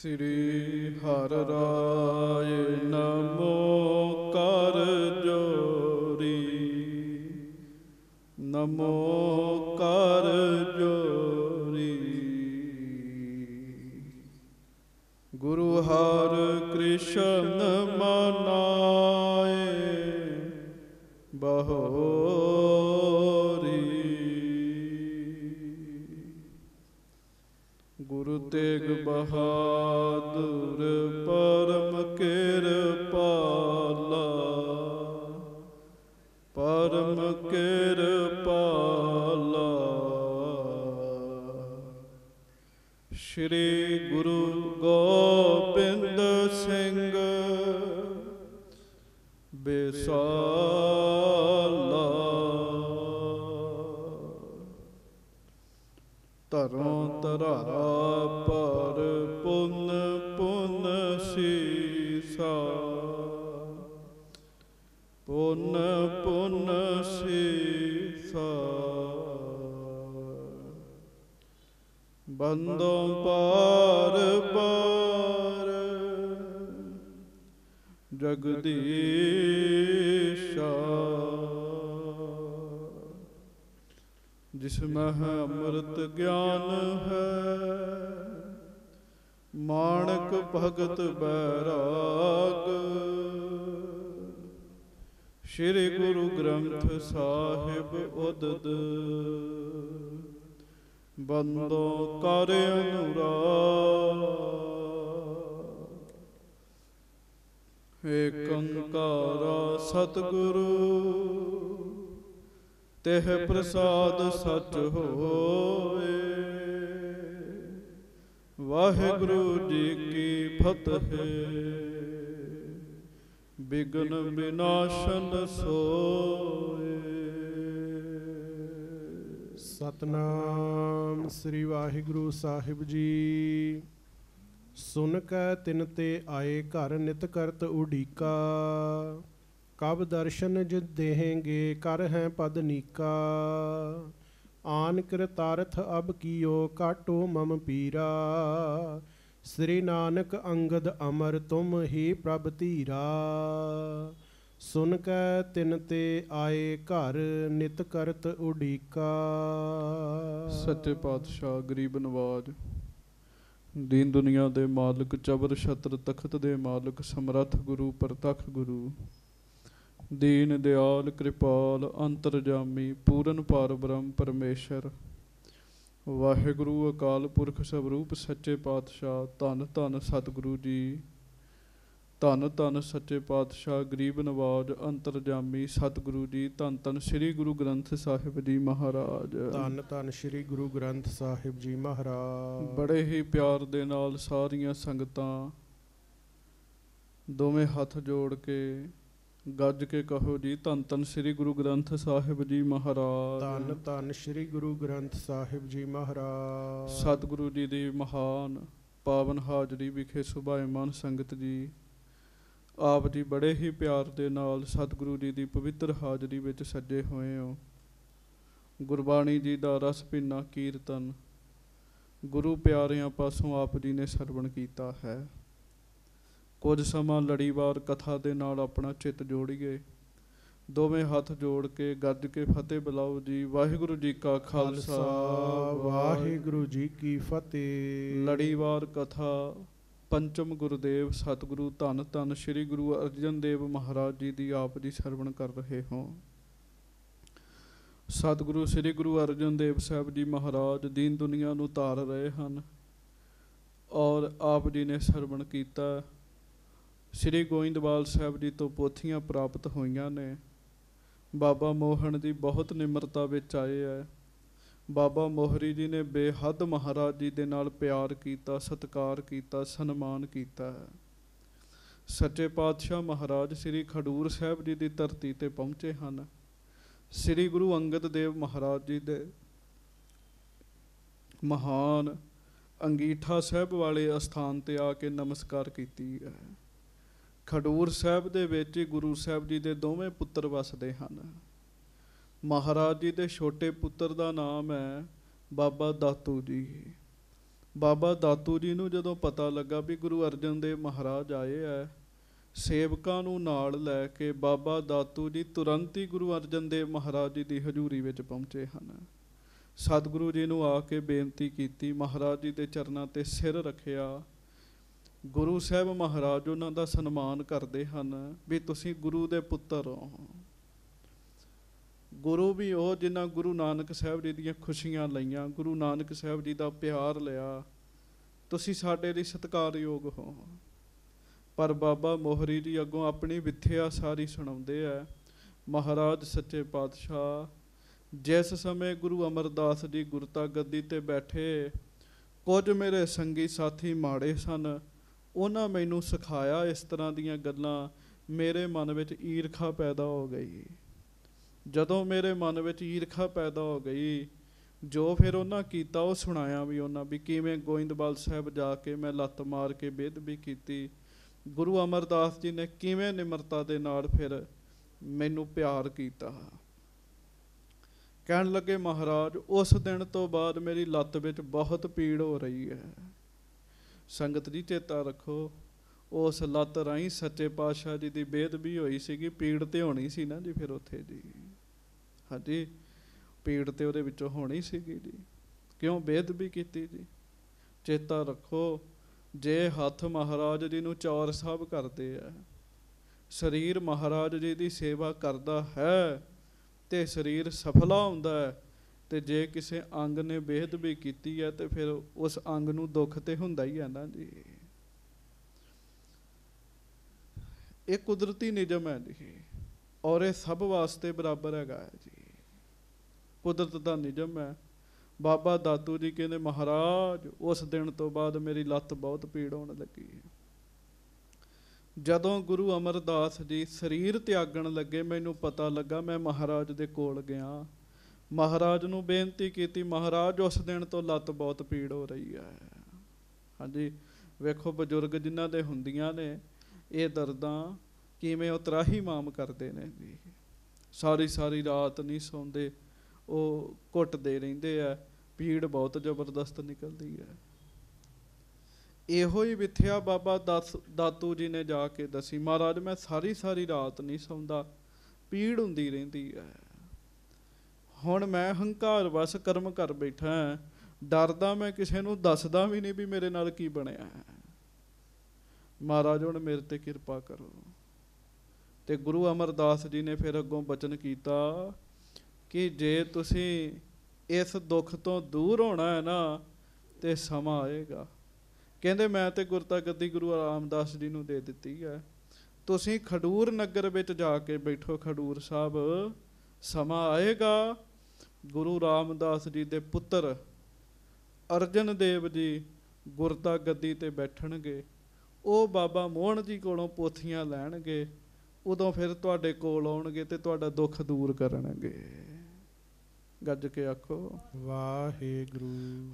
ਸ੍ਰੀ ਹਰਿ ਰਾਇ ਨਮੋ ਕਰ ਜੋਰੀ ਨਮੋ ਕਰ ਜੋਰੀ ਗੁਰੂ ਹਰਿ ਕ੍ਰਿਸ਼ਨ ਮਨਾਏ ਬਹੋ ਤੇਗ ਬਹਾਦੁਰ ਪਰਮ ਕਿਰਪਾਲਾ ਪਰਮ ਕਿਰਪਾਲਾ ਸ਼੍ਰੀ ਗੁਰੂ ਗੋਬਿੰਦ ਸਿੰਘ ਬੇਸਾਲਾ ਧਰੋਂ ਤਰਾਪ ਪੁਨ ਪੁਨ ਸੀਸਾ ਬੰਦੋਂ ਪਾਰ ਪਾਰ ਜਗਦੀਸ਼ਾ ਜਿਸ ਮਹ ਅੰਮ੍ਰਿਤ ਗਿਆਨ ਹੈ ਮਾਣਕ ਭਗਤ ਬੈਰਾਗ ਸ੍ਰੀ ਗੁਰੂ ਗ੍ਰੰਥ ਸਾਹਿਬ ਉਦਦ ਬੰਦੋ ਕਰ ਅਨੁਰਾਗ ਏਕੰਕਾਰਾ ਸਤਗੁਰੂ ਤਿਹ ਪ੍ਰਸਾਦ ਸਚ ਹੋਏ ਵਾਹਿਗੁਰੂ ਜੀ ਕੀ ਫਤਿਹ ਬਿਗਨ ਬਿਨਾਸ਼ਨ ਸੋਏ ਸਤਨਾਮ ਸ੍ਰੀ ਵਾਹਿਗੁਰੂ ਸਾਹਿਬ ਜੀ ਸੁਨ ਕੈ ਤਿਨ ਤੇ ਆਏ ਘਰ ਨਿਤ ਕਰਤ ਉਡੀਕਾ ਕਬ ਦਰਸ਼ਨ ਜਿ ਦੇਹਗੇ ਕਰ ਹੈ ਪਦ ਨੀਕਾ ਆਨ ਕਰਤਾਰਥ ਅਬ ਕੀਓ ਕਾਟੋ ਮਮ ਪੀਰਾ ਸ੍ਰੀ ਨਾਨਕ ਅੰਗਦ ਅਮਰ ਤੁਮ ਹੀ ਪ੍ਰਭ ਧੀਰਾ ਸੁਨ ਕੈ ਤਿਨ ਤੇ ਆਏ ਘਰ ਨਿਤ ਕਰਤ ਉਡੀਕਾ ਸਤਿ ਪਾਤਸ਼ਾਹ ਗਰੀਬ ਨਵਾਜ ਦੀਨ ਦੁਨੀਆ ਦੇ ਮਾਲਕ ਚਬਰ ਛਤਰ ਤਖਤ ਦੇ ਮਾਲਕ ਸਮਰੱਥ ਗੁਰੂ ਪ੍ਰਤਖ ਗੁਰੂ ਦੀਨ ਦਿਆਲ ਕਿਰਪਾਲ ਅੰਤਰਜਾਮੀ ਪੂਰਨ ਪਰਬ੍ਰਹਮ ਪਰਮੇਸ਼ਰ ਵਾਹਿਗੁਰੂ ਅਕਾਲ ਪੁਰਖ ਸਰੂਪ ਸੱਚੇ ਪਾਤਸ਼ਾਹ ਧੰਨ ਧੰਨ ਸਤਿਗੁਰੂ ਜੀ ਧੰਨ ਧੰਨ ਸੱਚੇ ਪਾਤਸ਼ਾਹ ਗਰੀਬ ਨਵਾਜ ਅੰਤਰਜਾਮੀ ਸਤਿਗੁਰੂ ਜੀ ਧੰਨ ਧੰਨ ਸ੍ਰੀ ਗੁਰੂ ਗ੍ਰੰਥ ਸਾਹਿਬ ਜੀ ਮਹਾਰਾਜ ਧੰਨ ਧੰਨ ਸ੍ਰੀ ਗੁਰੂ ਗ੍ਰੰਥ ਸਾਹਿਬ ਜੀ ਮਹਾਰਾਜ ਬੜੇ ਹੀ ਪਿਆਰ ਦੇ ਨਾਲ ਸਾਰੀਆਂ ਸੰਗਤਾਂ ਦੋਵੇਂ ਹੱਥ ਜੋੜ ਕੇ ਗੱਜ ਕੇ ਕਹੋ ਜੀ ਧੰਨ ਧੰਨ ਸ੍ਰੀ ਗੁਰੂ ਗ੍ਰੰਥ ਸਾਹਿਬ ਜੀ ਮਹਾਰਾਜ ਧੰਨ ਧੰਨ ਸ੍ਰੀ ਗੁਰੂ ਗ੍ਰੰਥ ਸਾਹਿਬ ਜੀ ਮਹਾਰਾਜ ਸਤਿਗੁਰੂ ਜੀ ਦੀ ਮਹਾਨ ਪਾਵਨ ਹਾਜ਼ਰੀ ਵਿਖੇ ਸੁਭਾਏ ਮਨ ਸੰਗਤ ਜੀ ਆਪ ਜੀ ਬੜੇ ਹੀ ਪਿਆਰ ਦੇ ਨਾਲ ਸਤਿਗੁਰੂ ਜੀ ਦੀ ਪਵਿੱਤਰ ਹਾਜ਼ਰੀ ਵਿੱਚ ਸੱਜੇ ਹੋਏ ਹੋ ਗੁਰਬਾਣੀ ਜੀ ਦਾ ਰਸ ਪੀਨਾ ਕੀਰਤਨ ਗੁਰੂ ਪਿਆਰਿਆਂ ਪਾਸੋਂ ਆਪ ਜੀ ਨੇ ਸਰਵਣ ਕੀਤਾ ਹੈ ਕੁਝ ਸਮਾਂ ਲੜੀਵਾਰ ਕਥਾ ਦੇ ਨਾਲ ਆਪਣਾ ਚਿੱਤ ਜੋੜੀਏ ਦੋਵੇਂ ਹੱਥ ਜੋੜ ਕੇ ਗੱਜ ਕੇ ਫਤਿਹ ਬੁਲਾਓ ਜੀ ਵਾਹਿਗੁਰੂ ਜੀ ਕਾ ਖਾਲਸਾ ਵਾਹਿਗੁਰੂ ਜੀ ਕੀ ਫਤਿਹ ਲੜੀਵਾਰ ਕਥਾ ਪੰਚਮ ਗੁਰਦੇਵ ਸਤਿਗੁਰੂ ਧੰਨ ਧੰਨ ਸ੍ਰੀ ਗੁਰੂ ਅਰਜਨ ਦੇਵ ਮਹਾਰਾਜ ਜੀ ਦੀ ਆਪ ਜੀ ਸਰਵਣ ਕਰ ਰਹੇ ਹਾਂ ਸਤਿਗੁਰੂ ਸ੍ਰੀ ਗੁਰੂ ਅਰਜਨ ਦੇਵ ਸਾਹਿਬ ਜੀ ਮਹਾਰਾਜ ਦੀਨ ਦੁਨੀਆ ਨੂੰ ਤਾਰ ਰਹੇ ਹਨ ਔਰ ਆਪ ਜੀ ਨੇ ਸਰਵਣ ਕੀਤਾ ਸ੍ਰੀ ਗੋਇੰਦਵਾਲ ਸਾਹਿਬ ਜੀ ਤੋਂ ਪੋਥੀਆਂ ਪ੍ਰਾਪਤ ਹੋਈਆਂ ਨੇ ਬਾਬਾ ਮੋਹਨ ਦੀ ਬਹੁਤ ਨਿਮਰਤਾ ਵਿੱਚ ਆਏ ਆ ਬਾਬਾ ਮੋਹਰੀ ਜੀ ਨੇ ਬੇਹੱਦ ਮਹਾਰਾਜ ਜੀ ਦੇ ਨਾਲ ਪਿਆਰ ਕੀਤਾ ਸਤਕਾਰ ਕੀਤਾ ਸਨਮਾਨ ਕੀਤਾ ਹੈ ਸੱਚੇ ਪਾਤਸ਼ਾਹ ਮਹਾਰਾਜ ਸ੍ਰੀ ਖਡੂਰ ਸਾਹਿਬ ਜੀ ਦੀ ਧਰਤੀ ਤੇ ਪਹੁੰਚੇ ਹਨ ਸ੍ਰੀ ਗੁਰੂ ਅੰਗਦ ਦੇਵ ਮਹਾਰਾਜ ਜੀ ਦੇ ਮਹਾਨ ਅੰਗੀਠਾ ਸਾਹਿਬ ਵਾਲੇ ਅਸਥਾਨ ਤੇ ਆ ਕੇ ਨਮਸਕਾਰ ਕੀਤੀ ਹੈ ਖਡੂਰ ਸਾਹਿਬ ਦੇ ਵਿੱਚ ਗੁਰੂ ਸਾਹਿਬ ਜੀ ਦੇ ਦੋਵੇਂ ਪੁੱਤਰ ਵਸਦੇ ਹਨ ਮਹਾਰਾਜ ਜੀ ਦੇ ਛੋਟੇ ਪੁੱਤਰ ਦਾ ਨਾਮ ਹੈ ਬਾਬਾ ਦਾਤੂ ਜੀ ਬਾਬਾ ਦਾਤੂ ਜੀ ਨੂੰ ਜਦੋਂ ਪਤਾ ਲੱਗਾ ਵੀ ਗੁਰੂ ਅਰਜਨ ਦੇਵ ਮਹਾਰਾਜ ਆਏ ਆ ਸੇਵਕਾਂ ਨੂੰ ਨਾਲ ਲੈ ਕੇ ਬਾਬਾ ਦਾਤੂ ਜੀ ਤੁਰੰਤ ਹੀ ਗੁਰੂ ਅਰਜਨ ਦੇਵ ਮਹਾਰਾਜ ਜੀ ਦੀ ਹਜ਼ੂਰੀ ਵਿੱਚ ਪਹੁੰਚੇ ਹਨ ਸਤਿਗੁਰੂ ਜੀ ਨੂੰ ਆ ਕੇ ਬੇਨਤੀ ਕੀਤੀ ਮਹਾਰਾਜ ਜੀ ਦੇ ਚਰਨਾਂ ਤੇ ਸਿਰ ਰੱਖਿਆ ਗੁਰੂ ਸਾਹਿਬ ਮਹਾਰਾਜ ਉਹਨਾਂ ਦਾ ਸਨਮਾਨ ਕਰਦੇ ਹਨ ਵੀ ਤੁਸੀਂ ਗੁਰੂ ਦੇ ਪੁੱਤਰ ਹੋ ਗੁਰੂ ਵੀ ਉਹ ਜਿਨ੍ਹਾਂ ਗੁਰੂ ਨਾਨਕ ਸਾਹਿਬ ਜੀ ਦੀਆਂ ਖੁਸ਼ੀਆਂ ਲਈਆਂ ਗੁਰੂ ਨਾਨਕ ਸਾਹਿਬ ਜੀ ਦਾ ਪਿਆਰ ਲਿਆ ਤੁਸੀਂ ਸਾਡੇ ਲਈ ਸਤਿਕਾਰਯੋਗ ਹੋ ਪਰ ਬਾਬਾ ਮੋਹਰੀ ਜੀ ਅੱਗੋਂ ਆਪਣੀ ਵਿਥਿਆ ਸਾਰੀ ਸੁਣਾਉਂਦੇ ਆ ਮਹਾਰਾਜ ਸੱਚੇ ਪਾਤਸ਼ਾਹ ਜਿਸ ਸਮੇਂ ਗੁਰੂ ਅਮਰਦਾਸ ਜੀ ਗੁਰਤਾ ਗੱਦੀ ਤੇ ਬੈਠੇ ਕੁਝ ਮੇਰੇ ਸੰਗੀ ਸਾਥੀ ਮਾੜੇ ਸਨ ਉਹਨਾਂ ਮੈਨੂੰ ਸਿਖਾਇਆ ਇਸ ਤਰ੍ਹਾਂ ਦੀਆਂ ਗੱਲਾਂ ਮੇਰੇ ਮਨ ਵਿੱਚ ਈਰਖਾ ਪੈਦਾ ਹੋ ਗਈ ਜਦੋਂ ਮੇਰੇ ਮਨ ਵਿੱਚ ਈਰਖਾ ਪੈਦਾ ਹੋ ਗਈ ਜੋ ਫਿਰ ਉਹਨਾਂ ਕੀਤਾ ਉਹ ਸੁਣਾਇਆ ਵੀ ਉਹਨਾਂ ਵੀ ਕਿਵੇਂ ਗੋਇੰਦਵਾਲ ਸਾਹਿਬ ਜਾ ਕੇ ਮੈਂ ਲੱਤ ਮਾਰ ਕੇ ਬੇਦਬੀ ਕੀਤੀ ਗੁਰੂ ਅਮਰਦਾਸ ਜੀ ਨੇ ਕਿਵੇਂ ਨਿਮਰਤਾ ਦੇ ਨਾਲ ਫਿਰ ਮੈਨੂੰ ਪਿਆਰ ਕੀਤਾ ਕਹਿਣ ਲੱਗੇ ਮਹਾਰਾਜ ਉਸ ਦਿਨ ਤੋਂ ਬਾਅਦ ਮੇਰੀ ਲੱਤ ਵਿੱਚ ਬਹੁਤ ਪੀੜ ਹੋ ਰਹੀ ਹੈ ਸੰਗਤ ਦੀ ਚੇਤਾ ਰੱਖੋ ਉਸ ਲੱਤ ਰਾਈ ਸੱਚੇ ਪਾਤਸ਼ਾਹ ਜੀ ਦੀ ਬੇਦਬੀ ਹੋਈ ਸੀਗੀ ਪੀੜ ਤੇ ਹੋਣੀ ਸੀ ਨਾ ਜੀ ਫਿਰ ਉੱਥੇ ਜੀ ਹਾਂਜੀ ਪੀੜ ਤੇ ਉਹਦੇ ਵਿੱਚੋਂ ਹੋਣੀ ਸੀਗੀ ਜੀ ਕਿਉਂ ਬੇਦਬੀ ਕੀਤੀ ਜੀ ਚੇਤਾ ਰੱਖੋ ਜੇ ਹੱਥ ਮਹਾਰਾਜ ਜੀ ਨੂੰ ਚੌਰ ਸਾਹਿਬ ਕਰਦੇ ਆ ਸਰੀਰ ਮਹਾਰਾਜ ਜੀ ਦੀ ਸੇਵਾ ਕਰਦਾ ਹੈ ਤੇ ਸਰੀਰ ਸਫਲਾ ਹੁੰਦਾ ਹੈ ਤੇ ਜੇ ਕਿਸੇ ਅੰਗ ਨੇ ਬੇਹਦ ਵੀ ਕੀਤੀ ਹੈ ਤੇ ਫਿਰ ਉਸ ਅੰਗ ਨੂੰ ਦੁੱਖ ਤੇ ਹੁੰਦਾ ਹੀ ਆਂਦਾ ਨਾ ਜੀ ਇਹ ਕੁਦਰਤੀ ਨਿਯਮ ਹੈ ਜੀ ਔਰ ਇਹ ਸਭ ਵਾਸਤੇ ਬਰਾਬਰ ਹੈਗਾ ਜੀ ਕੁਦਰਤ ਦਾ ਨਿਯਮ ਹੈ ਬਾਬਾ ਦਾਤੂ ਜੀ ਕਹਿੰਦੇ ਮਹਾਰਾਜ ਉਸ ਦਿਨ ਤੋਂ ਬਾਅਦ ਮੇਰੀ ਲੱਤ ਬਹੁਤ ਪੀੜ ਹੋਣ ਲੱਗੀ ਜਦੋਂ ਗੁਰੂ ਅਮਰਦਾਸ ਜੀ ਸਰੀਰ ਤਿਆਗਣ ਲੱਗੇ ਮੈਨੂੰ ਪਤਾ ਲੱਗਾ ਮੈਂ ਮਹਾਰਾਜ ਦੇ ਕੋਲ ਗਿਆ ਮਹਾਰਾਜ ਨੂੰ ਬੇਨਤੀ ਕੀਤੀ ਮਹਾਰਾਜ ਉਸ ਦਿਨ ਤੋਂ ਲੱਤ ਬਹੁਤ ਪੀੜ ਹੋ ਰਹੀ ਹੈ ਹਾਂਜੀ ਵੇਖੋ ਬਜ਼ੁਰਗ ਜਿਨ੍ਹਾਂ ਦੇ ਹੁੰਦੀਆਂ ਨੇ ਇਹ ਦਰਦਾਂ ਕਿਵੇਂ ਉਤਰਾਹੀ ਮਾਮ ਕਰਦੇ ਨੇ ਜੀ ਸਾਰੀ ਸਾਰੀ ਰਾਤ ਨਹੀਂ ਸੌਂਦੇ ਉਹ ਘੁੱਟਦੇ ਰਹਿੰਦੇ ਆ ਪੀੜ ਬਹੁਤ ਜ਼ਬਰਦਸਤ ਨਿਕਲਦੀ ਹੈ ਇਹੋ ਹੀ ਵਿਥਿਆ ਬਾਬਾ ਦਾਤੂ ਜੀ ਨੇ ਜਾ ਕੇ ਦਸੀ ਮਹਾਰਾਜ ਮੈਂ ਸਾਰੀ ਸਾਰੀ ਰਾਤ ਨਹੀਂ ਸੌਂਦਾ ਪੀੜ ਹੁੰਦੀ ਰਹਿੰਦੀ ਹੈ ਹੁਣ ਮੈਂ ਹੰਕਾਰ ਵਸ ਕਰਮ ਕਰ ਬੈਠਾ ਡਰਦਾ ਮੈਂ ਕਿਸੇ ਨੂੰ ਦੱਸਦਾ ਵੀ ਨਹੀਂ ਵੀ ਮੇਰੇ ਨਾਲ ਕੀ ਬਣਿਆ ਹੈ ਮਹਾਰਾਜ ਹੁਣ ਮੇਰੇ ਤੇ ਕਿਰਪਾ ਕਰੋ ਤੇ ਗੁਰੂ ਅਮਰਦਾਸ ਜੀ ਨੇ ਫਿਰ ਅੱਗੋਂ ਬਚਨ ਕੀਤਾ ਕਿ ਜੇ ਤੁਸੀਂ ਇਸ ਦੁੱਖ ਤੋਂ ਦੂਰ ਹੋਣਾ ਹੈ ਨਾ ਤੇ ਸਮਾਂ ਆਏਗਾ ਕਹਿੰਦੇ ਮੈਂ ਤੇ ਗੁਰਤਾ ਗੱਦੀ ਗੁਰੂ ਆਰਾਮਦਾਸ ਜੀ ਨੂੰ ਦੇ ਦਿੱਤੀ ਹੈ ਤੁਸੀਂ ਖਡੂਰ ਨਗਰ ਵਿੱਚ ਜਾ ਕੇ ਬੈਠੋ ਖਡੂਰ ਸਾਹਿਬ ਸਮਾਂ ਆਏਗਾ ਗੁਰੂ ਰਾਮਦਾਸ ਜੀ ਦੇ ਪੁੱਤਰ ਅਰਜਨ ਦੇਵ ਜੀ ਗੁਰਤਾ ਗੱਦੀ ਤੇ ਬੈਠਣਗੇ ਉਹ ਬਾਬਾ ਮੋਹਨ ਜੀ ਕੋਲੋਂ ਪੋਥੀਆਂ ਲੈਣਗੇ ਉਦੋਂ ਫਿਰ ਤੁਹਾਡੇ ਕੋਲ ਆਉਣਗੇ ਤੇ ਤੁਹਾਡਾ ਦੁੱਖ ਦੂਰ ਕਰਨਗੇ ਗੱਜ ਕੇ ਆਖੋ ਵਾਹਿਗੁਰੂ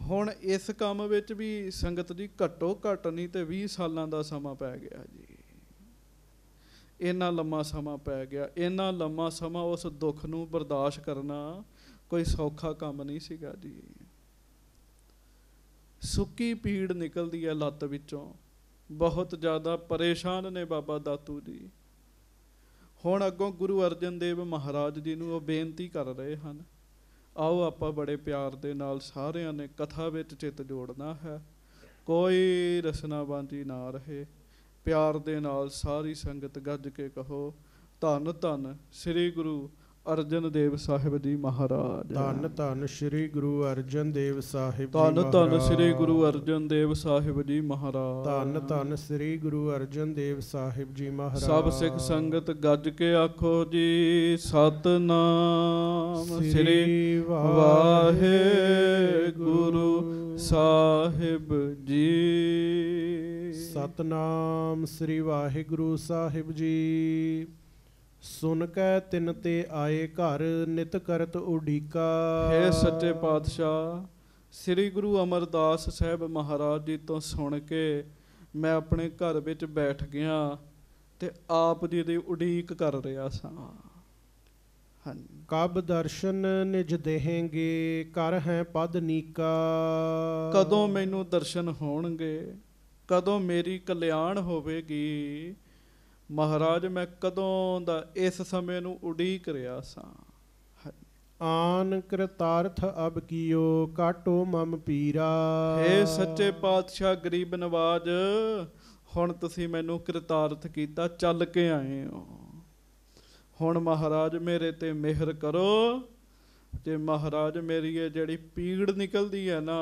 ਹੁਣ ਇਸ ਕੰਮ ਵਿੱਚ ਵੀ ਸੰਗਤ ਦੀ ਘਟੋ ਘਟ ਨਹੀਂ ਤੇ 20 ਸਾਲਾਂ ਦਾ ਸਮਾਂ ਪੈ ਗਿਆ ਜੀ ਇੰਨਾ ਲੰਮਾ ਸਮਾਂ ਪੈ ਗਿਆ ਇੰਨਾ ਲੰਮਾ ਸਮਾਂ ਉਸ ਦੁੱਖ ਨੂੰ ਬਰਦਾਸ਼ਤ ਕਰਨਾ ਕੋਈ ਸੌਖਾ ਕੰਮ ਨਹੀਂ ਸੀਗਾ ਜੀ ਸੁੱਕੀ ਪੀੜ ਨਿਕਲਦੀ ਹੈ ਲੱਤ ਵਿੱਚੋਂ ਬਹੁਤ ਜ਼ਿਆਦਾ ਪਰੇਸ਼ਾਨ ਨੇ ਬਾਬਾ ਦਾਤੂ ਜੀ ਹੁਣ ਅੱਗੋਂ ਗੁਰੂ ਅਰਜਨ ਦੇਵ ਮਹਾਰਾਜ ਜੀ ਨੂੰ ਉਹ ਬੇਨਤੀ ਕਰ ਰਹੇ ਹਨ ਆਓ ਆਪਾਂ ਬੜੇ ਪਿਆਰ ਦੇ ਨਾਲ ਸਾਰਿਆਂ ਨੇ ਕਥਾ ਵਿੱਚ ਚਿੱਤ ਜੋੜਨਾ ਹੈ ਕੋਈ ਰਸਨਾ ਬਾਂਦੀ ਨਾ ਰਹੇ ਪਿਆਰ ਦੇ ਨਾਲ ਸਾਰੀ ਸੰਗਤ ਗੱਜ ਕੇ ਕਹੋ ਧੰਨ ਧੰਨ ਸ੍ਰੀ ਗੁਰੂ ਅਰਜਨ ਦੇਵ ਸਾਹਿਬ ਜੀ ਮਹਾਰਾਜ ਧੰਨ ਧੰਨ ਸ੍ਰੀ ਗੁਰੂ ਅਰਜਨ ਦੇਵ ਸਾਹਿਬ ਜੀ ਧੰਨ ਧੰਨ ਸ੍ਰੀ ਗੁਰੂ ਅਰਜਨ ਦੇਵ ਸਾਹਿਬ ਜੀ ਮਹਾਰਾਜ ਧੰਨ ਧੰਨ ਸ੍ਰੀ ਗੁਰੂ ਅਰਜਨ ਦੇਵ ਸਾਹਿਬ ਜੀ ਮਹਾਰਾਜ ਸਭ ਸਿੱਖ ਸੰਗਤ ਗੱਜ ਕੇ ਆਖੋ ਜੀ ਸਤਨਾਮ ਸ੍ਰੀ ਵਾਹਿਗੁਰੂ ਸਾਹਿਬ ਜੀ ਸਤਨਾਮ ਸ੍ਰੀ ਵਾਹਿਗੁਰੂ ਸਾਹਿਬ ਜੀ ਸੁਨ ਕੈ ਤਿਨ ਤੇ ਆਏ ਘਰ ਨਿਤ ਕਰਤ ਉਡੀਕਾ ਹੈ ਸੱਚੇ ਪਾਤਸ਼ਾਹ ਸ੍ਰੀ ਗੁਰੂ ਅਮਰਦਾਸ ਸਾਹਿਬ ਮਹਾਰਾਜ ਜੀ ਤੋਂ ਸੁਣ ਕੇ ਮੈਂ ਆਪਣੇ ਘਰ ਵਿੱਚ ਬੈਠ ਗਿਆ ਤੇ ਆਪ ਜੀ ਦੀ ਉਡੀਕ ਕਰ ਰਿਹਾ ਸਾਂ ਹਾਂਜੀ ਕਬ ਦਰਸ਼ਨ ਨਿਜ ਦੇਹੇਂਗੇ ਕਰ ਹੈ ਪਦ ਨੀਕਾ ਕਦੋਂ ਮੈਨੂੰ ਦਰਸ਼ਨ ਹੋਣਗੇ ਕਦੋਂ ਮੇਰੀ ਕਲਿਆਣ ਹੋਵੇਗੀ ਮਹਾਰਾਜ ਮੈਂ ਕਦੋਂ ਦਾ ਇਸ ਸਮੇਂ ਨੂੰ ਉਡੀਕ ਰਿਹਾ ਸਾਂ ਆਨ ਕਰਤਾਰਥ ਅਬ ਕੀਓ ਕਾਟੋ ਮਮ ਪੀਰਾ ਏ ਸੱਚੇ ਪਾਤਸ਼ਾਹ ਗਰੀਬ ਨਵਾਜ ਹੁਣ ਤੁਸੀਂ ਮੈਨੂੰ ਕਰਤਾਰਥ ਕੀਤਾ ਚੱਲ ਕੇ ਆਏ ਹੋ ਹੁਣ ਮਹਾਰਾਜ ਮੇਰੇ ਤੇ ਮਿਹਰ ਕਰੋ ਤੇ ਮਹਾਰਾਜ ਮੇਰੀ ਇਹ ਜਿਹੜੀ ਪੀੜ ਨਿਕਲਦੀ ਹੈ ਨਾ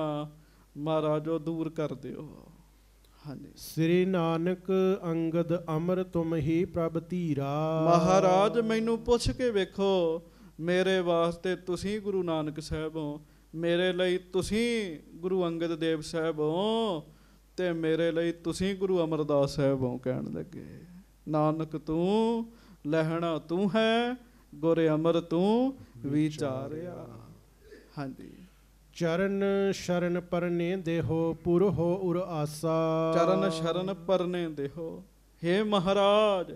ਮਹਾਰਾਜ ਉਹ ਦੂਰ ਕਰ ਦਿਓ ਹਾਂਜੀ ਸ੍ਰੀ ਨਾਨਕ ਅੰਗਦ ਅਮਰ ਤੁਮ ਹੀ ਪ੍ਰਭ ਧੀਰਾ ਮਹਾਰਾਜ ਮੈਨੂੰ ਪੁੱਛ ਕੇ ਵੇਖੋ ਮੇਰੇ ਵਾਸਤੇ ਤੁਸੀਂ ਗੁਰੂ ਨਾਨਕ ਸਾਹਿਬ ਹੋ ਮੇਰੇ ਲਈ ਤੁਸੀਂ ਗੁਰੂ ਅੰਗਦ ਦੇਵ ਸਾਹਿਬ ਹੋ ਤੇ ਮੇਰੇ ਲਈ ਤੁਸੀਂ ਗੁਰੂ ਅਮਰਦਾਸ ਸਾਹਿਬ ਹੋ ਕਹਿਣ ਲੱਗੇ ਨਾਨਕ ਤੂੰ ਲਹਿਣਾ ਤੂੰ ਹੈ ਗੁਰੇ ਅਮਰ ਤੂੰ ਵਿਚਾਰਿਆ ਹਾਂਜੀ ਚਰਨ ਸ਼ਰਨ ਪਰਨੇ ਦੇਹੋ ਪੁਰ ਹੋ ਉਰ ਆਸਾ ਚਰਨ ਸ਼ਰਨ ਪਰਨੇ ਦੇਹੋ हे ਮਹਾਰਾਜ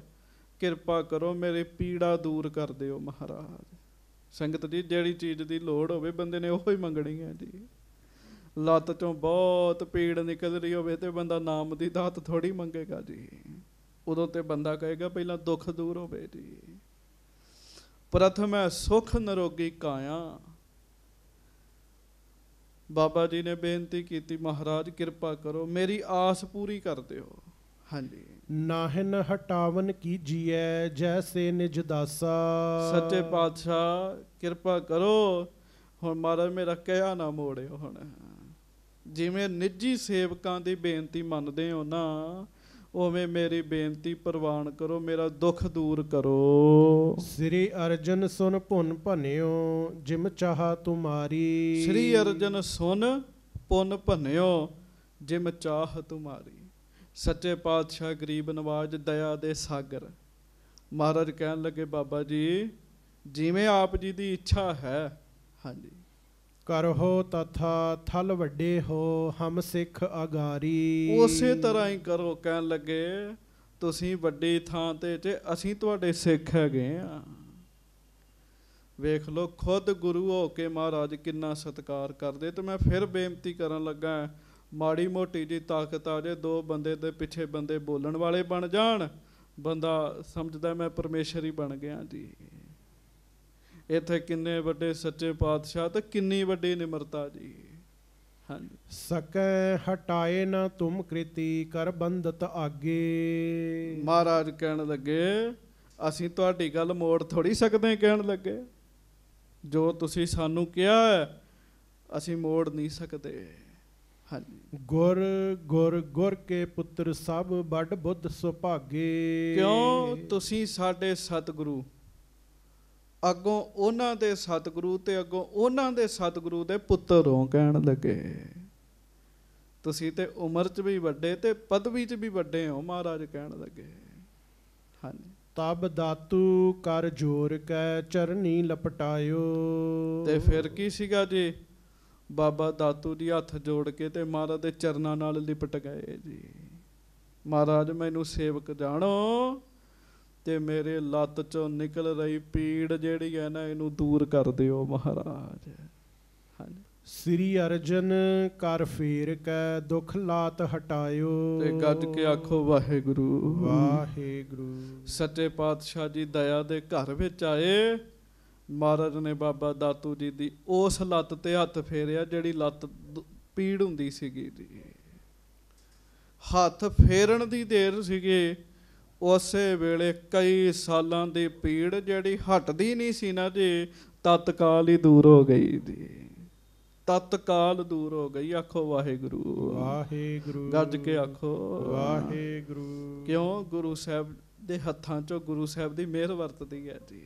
ਕਿਰਪਾ ਕਰੋ ਮੇਰੇ ਪੀੜਾ ਦੂਰ ਕਰ ਦਿਓ ਮਹਾਰਾਜ ਸੰਗਤ ਜੀ ਜਿਹੜੀ ਚੀਜ਼ ਦੀ ਲੋੜ ਹੋਵੇ ਬੰਦੇ ਨੇ ਉਹੋ ਹੀ ਮੰਗਣੀ ਹੈ ਜੀ ਲੱਤ ਤੋਂ ਬਹੁਤ ਪੀੜ ਨਿਕਲ ਰਹੀ ਹੋਵੇ ਤੇ ਬੰਦਾ ਨਾਮ ਦੀ ਦਾਤ ਥੋੜੀ ਮੰਗੇਗਾ ਜੀ ਉਦੋਂ ਤੇ ਬੰਦਾ ਕਹੇਗਾ ਪਹਿਲਾਂ ਦੁੱਖ ਦੂਰ ਹੋਵੇ ਜੀ ਪ੍ਰਥਮ ਹੈ ਸੁਖ ਨਰੋਗੀ ਕਾਇਆ ਬਾਬਾ ਜੀ ਨੇ ਬੇਨਤੀ ਕੀਤੀ ਮਹਾਰਾਜ ਕਿਰਪਾ ਕਰੋ ਮੇਰੀ ਆਸ ਪੂਰੀ ਕਰ ਦਿਓ ਹਾਂਜੀ ਨਾਹਨ ਹਟਾਵਨ ਕੀਜੀਐ ਜੈਸੇ ਨਿਜ ਦਾਸਾ ਸੱਚੇ ਪਾਤਸ਼ਾਹ ਕਿਰਪਾ ਕਰੋ ਹੁਣ ਮਹਾਰਾਜ ਮੇਰਾ ਕਹਿਆ ਨਾ ਮੋੜਿਓ ਹੁਣ ਜਿਵੇਂ ਨਿੱਜੀ ਸੇਵਕਾਂ ਦੀ ਬੇਨਤੀ ਮੰਨਦੇ ਹੋ ਨਾ ਉਵੇਂ ਮੇਰੀ ਬੇਨਤੀ ਪ੍ਰਵਾਨ ਕਰੋ ਮੇਰਾ ਦੁੱਖ ਦੂਰ ਕਰੋ ਸ੍ਰੀ ਅਰਜਨ ਸੁਨ ਪੁੰਨ ਭਨਿਓ ਜਿਮ ਚਾਹਾ ਤੁਮਾਰੀ ਸ੍ਰੀ ਅਰਜਨ ਸੁਨ ਪੁੰਨ ਭਨਿਓ ਜਿਮ ਚਾਹ ਤੁਮਾਰੀ ਸੱਚੇ ਪਾਤਸ਼ਾਹ ਗਰੀਬ ਨਵਾਜ ਦਇਆ ਦੇ ਸਾਗਰ ਮਹਾਰਾਜ ਕਹਿਣ ਲੱਗੇ ਬਾਬਾ ਜੀ ਜਿਵੇਂ ਆਪ ਜੀ ਦੀ ਇੱਛਾ ਹੈ ਹਾਂਜੀ ਕਰਹੋ ਤਥਾ ਥਲ ਵੱਡੇ ਹੋ ਹਮ ਸਿੱਖ ਅਗਾਰੀ ਉਸੇ ਤਰ੍ਹਾਂ ਹੀ ਕਰੋ ਕਹਿਣ ਲੱਗੇ ਤੁਸੀਂ ਵੱਡੀ ਥਾਂ ਤੇ ਤੇ ਅਸੀਂ ਤੁਹਾਡੇ ਸਿੱਖ ਹੈਗੇ ਆ ਵੇਖ ਲਓ ਖੁਦ ਗੁਰੂ ਹੋ ਕੇ ਮਹਾਰਾਜ ਕਿੰਨਾ ਸਤਿਕਾਰ ਕਰਦੇ ਤੇ ਮੈਂ ਫਿਰ ਬੇਨਤੀ ਕਰਨ ਲੱਗਾ ਮਾੜੀ ਮੋਟੀ ਜੀ ਤਾਕਤ ਆ ਜੇ ਦੋ ਬੰਦੇ ਦੇ ਪਿੱਛੇ ਬੰਦੇ ਬੋਲਣ ਵਾਲੇ ਬਣ ਜਾਣ ਬੰਦਾ ਸਮਝਦਾ ਮੈਂ ਪਰਮੇਸ਼ਰ ਹੀ ਬਣ ਗਿਆ ਜੀ ਇੱਥੇ ਕਿੰਨੇ ਵੱਡੇ ਸੱਚੇ ਪਾਤਸ਼ਾਹ ਤੇ ਕਿੰਨੀ ਵੱਡੀ ਨਿਮਰਤਾ ਜੀ ਹਾਂਜੀ ਸਕੈ ਹਟਾਏ ਨਾ ਤੁਮ ਕ੍ਰਿਤੀ ਕਰ ਬੰਦਤ ਆਗੇ ਮਹਾਰਾਜ ਕਹਿਣ ਲੱਗੇ ਅਸੀਂ ਤੁਹਾਡੀ ਗੱਲ ਮੋੜ ਥੋੜੀ ਸਕਦੇ ਕਹਿਣ ਲੱਗੇ ਜੋ ਤੁਸੀਂ ਸਾਨੂੰ ਕਿਹਾ ਅਸੀਂ ਮੋੜ ਨਹੀਂ ਸਕਦੇ ਹਾਂਜੀ ਗੁਰ ਗੁਰ ਗੁਰ ਕੇ ਪੁੱਤਰ ਸਭ ਵੱਡ ਬੁੱਧ ਸੁਭਾਗੇ ਕਿਉਂ ਤੁਸੀਂ ਸਾਡੇ ਸਤਿਗੁਰੂ ਅੱਗੋਂ ਉਹਨਾਂ ਦੇ ਸਤਿਗੁਰੂ ਤੇ ਅੱਗੋਂ ਉਹਨਾਂ ਦੇ ਸਤਿਗੁਰੂ ਦੇ ਪੁੱਤਰ ਹੋ ਕਹਿਣ ਲੱਗੇ ਤੁਸੀਂ ਤੇ ਉਮਰ 'ਚ ਵੀ ਵੱਡੇ ਤੇ ਪਦਵੀ 'ਚ ਵੀ ਵੱਡੇ ਹੋ ਮਹਾਰਾਜ ਕਹਿਣ ਲੱਗੇ ਹਾਂ ਤਬ ਦਾਤੂ ਕਰ ਜੋਰ ਕੈ ਚਰਨੀ ਲਪਟਾਇਓ ਤੇ ਫਿਰ ਕੀ ਸੀਗਾ ਜੀ ਬਾਬਾ ਦਾਤੂ ਦੀ ਹੱਥ ਜੋੜ ਕੇ ਤੇ ਮਹਾਰਾਜ ਦੇ ਚਰਨਾਂ ਨਾਲ ਲਿਪਟ ਗਏ ਜੀ ਮਹਾਰਾਜ ਮੈਨੂੰ ਸੇਵਕ ਜਾਣੋ ਤੇ ਮੇਰੇ ਲੱਤ ਚੋਂ ਨਿਕਲ ਰਹੀ ਪੀੜ ਜਿਹੜੀ ਹੈ ਨਾ ਇਹਨੂੰ ਦੂਰ ਕਰ ਦਿਓ ਮਹਾਰਾਜ ਹਾਂਜੀ ਸ੍ਰੀ ਅਰਜਨ ਕਰ ਫੇਰ ਕੈ ਦੁਖ ਲਾਤ ਹਟਾਇਓ ਤੇ ਗੱਜ ਕੇ ਆਖੋ ਵਾਹਿਗੁਰੂ ਵਾਹਿਗੁਰੂ ਸੱਚੇ ਪਾਤਸ਼ਾਹ ਜੀ ਦਇਆ ਦੇ ਘਰ ਵਿੱਚ ਆਏ ਮਹਾਰਾਜ ਨੇ ਬਾਬਾ ਦਾਤੂ ਜੀ ਦੀ ਉਸ ਲੱਤ ਤੇ ਹੱਥ ਫੇਰਿਆ ਜਿਹੜੀ ਲੱਤ ਪੀੜ ਹੁੰਦੀ ਸੀਗੀ ਦੀ ਹੱਥ ਫੇਰਨ ਦੀ ਦੇਰ ਸੀਗੇ ਉਸੇ ਵੇਲੇ ਕਈ ਸਾਲਾਂ ਦੀ ਪੀੜ ਜਿਹੜੀ ਹਟਦੀ ਨਹੀਂ ਸੀ ਨਾ ਜੀ ਤਤਕਾਲ ਹੀ ਦੂਰ ਹੋ ਗਈ ਦੀ ਤਤਕਾਲ ਦੂਰ ਹੋ ਗਈ ਆਖੋ ਵਾਹਿਗੁਰੂ ਵਾਹਿਗੁਰੂ ਗੱਜ ਕੇ ਆਖੋ ਵਾਹਿਗੁਰੂ ਕਿਉਂ ਗੁਰੂ ਸਾਹਿਬ ਦੇ ਹੱਥਾਂ 'ਚੋਂ ਗੁਰੂ ਸਾਹਿਬ ਦੀ ਮਿਹਰ ਵਰਤਦੀ ਹੈ ਜੀ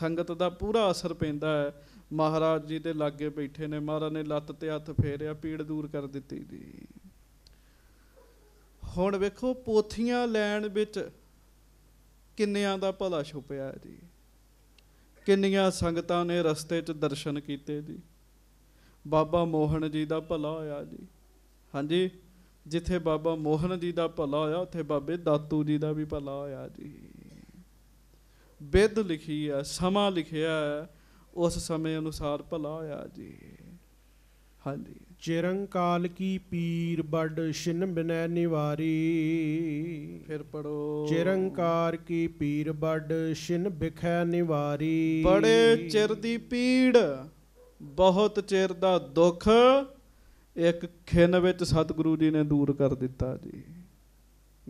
ਸੰਗਤ ਦਾ ਪੂਰਾ ਅਸਰ ਪੈਂਦਾ ਹੈ ਮਹਾਰਾਜ ਜੀ ਦੇ ਲਾਗੇ ਬੈਠੇ ਨੇ ਮਹਾਰਾਜ ਨੇ ਲੱਤ ਤੇ ਹੱਥ ਫੇਰਿਆ ਪੀੜ ਦੂਰ ਕਰ ਦਿੱਤੀ ਜੀ ਹੁਣ ਵੇਖੋ ਪੋਥੀਆਂ ਲੈਣ ਵਿੱਚ ਕਿੰਨਿਆਂ ਦਾ ਭਲਾ ਛੁਪਿਆ ਹੈ ਜੀ ਕਿੰਨੀਆਂ ਸੰਗਤਾਂ ਨੇ ਰਸਤੇ 'ਚ ਦਰਸ਼ਨ ਕੀਤੇ ਜੀ ਬਾਬਾ ਮੋਹਨ ਜੀ ਦਾ ਭਲਾ ਹੋਇਆ ਜੀ ਹਾਂਜੀ ਜਿੱਥੇ ਬਾਬਾ ਮੋਹਨ ਜੀ ਦਾ ਭਲਾ ਹੋਇਆ ਉੱਥੇ ਬਾਬੇ ਦਾਤੂ ਜੀ ਦਾ ਵੀ ਭਲਾ ਹੋਇਆ ਜੀ ਬਿਦ ਲਿਖੀ ਆ ਸਮਾਂ ਲਿਖਿਆ ਉਸ ਸਮੇਂ ਅਨੁਸਾਰ ਭਲਾ ਹੋਇਆ ਜੀ ਹਾਂਜੀ ਚਿਰੰਕਾਲ ਕੀ ਪੀਰ ਬੜ ਛਿਨ ਬਿਨੈ ਨਿਵਾਰੀ ਫਿਰ ਪੜੋ ਚਿਰੰਕਾਰ ਕੀ ਪੀਰ ਬੜ ਛਿਨ ਬਿਖੈ ਨਿਵਾਰੀ ਬੜੇ ਚਿਰ ਦੀ ਪੀੜ ਬਹੁਤ ਚਿਰ ਦਾ ਦੁੱਖ ਇੱਕ ਖਿੰਨ ਵਿੱਚ ਸਤਿਗੁਰੂ ਜੀ ਨੇ ਦੂਰ ਕਰ ਦਿੱਤਾ ਜੀ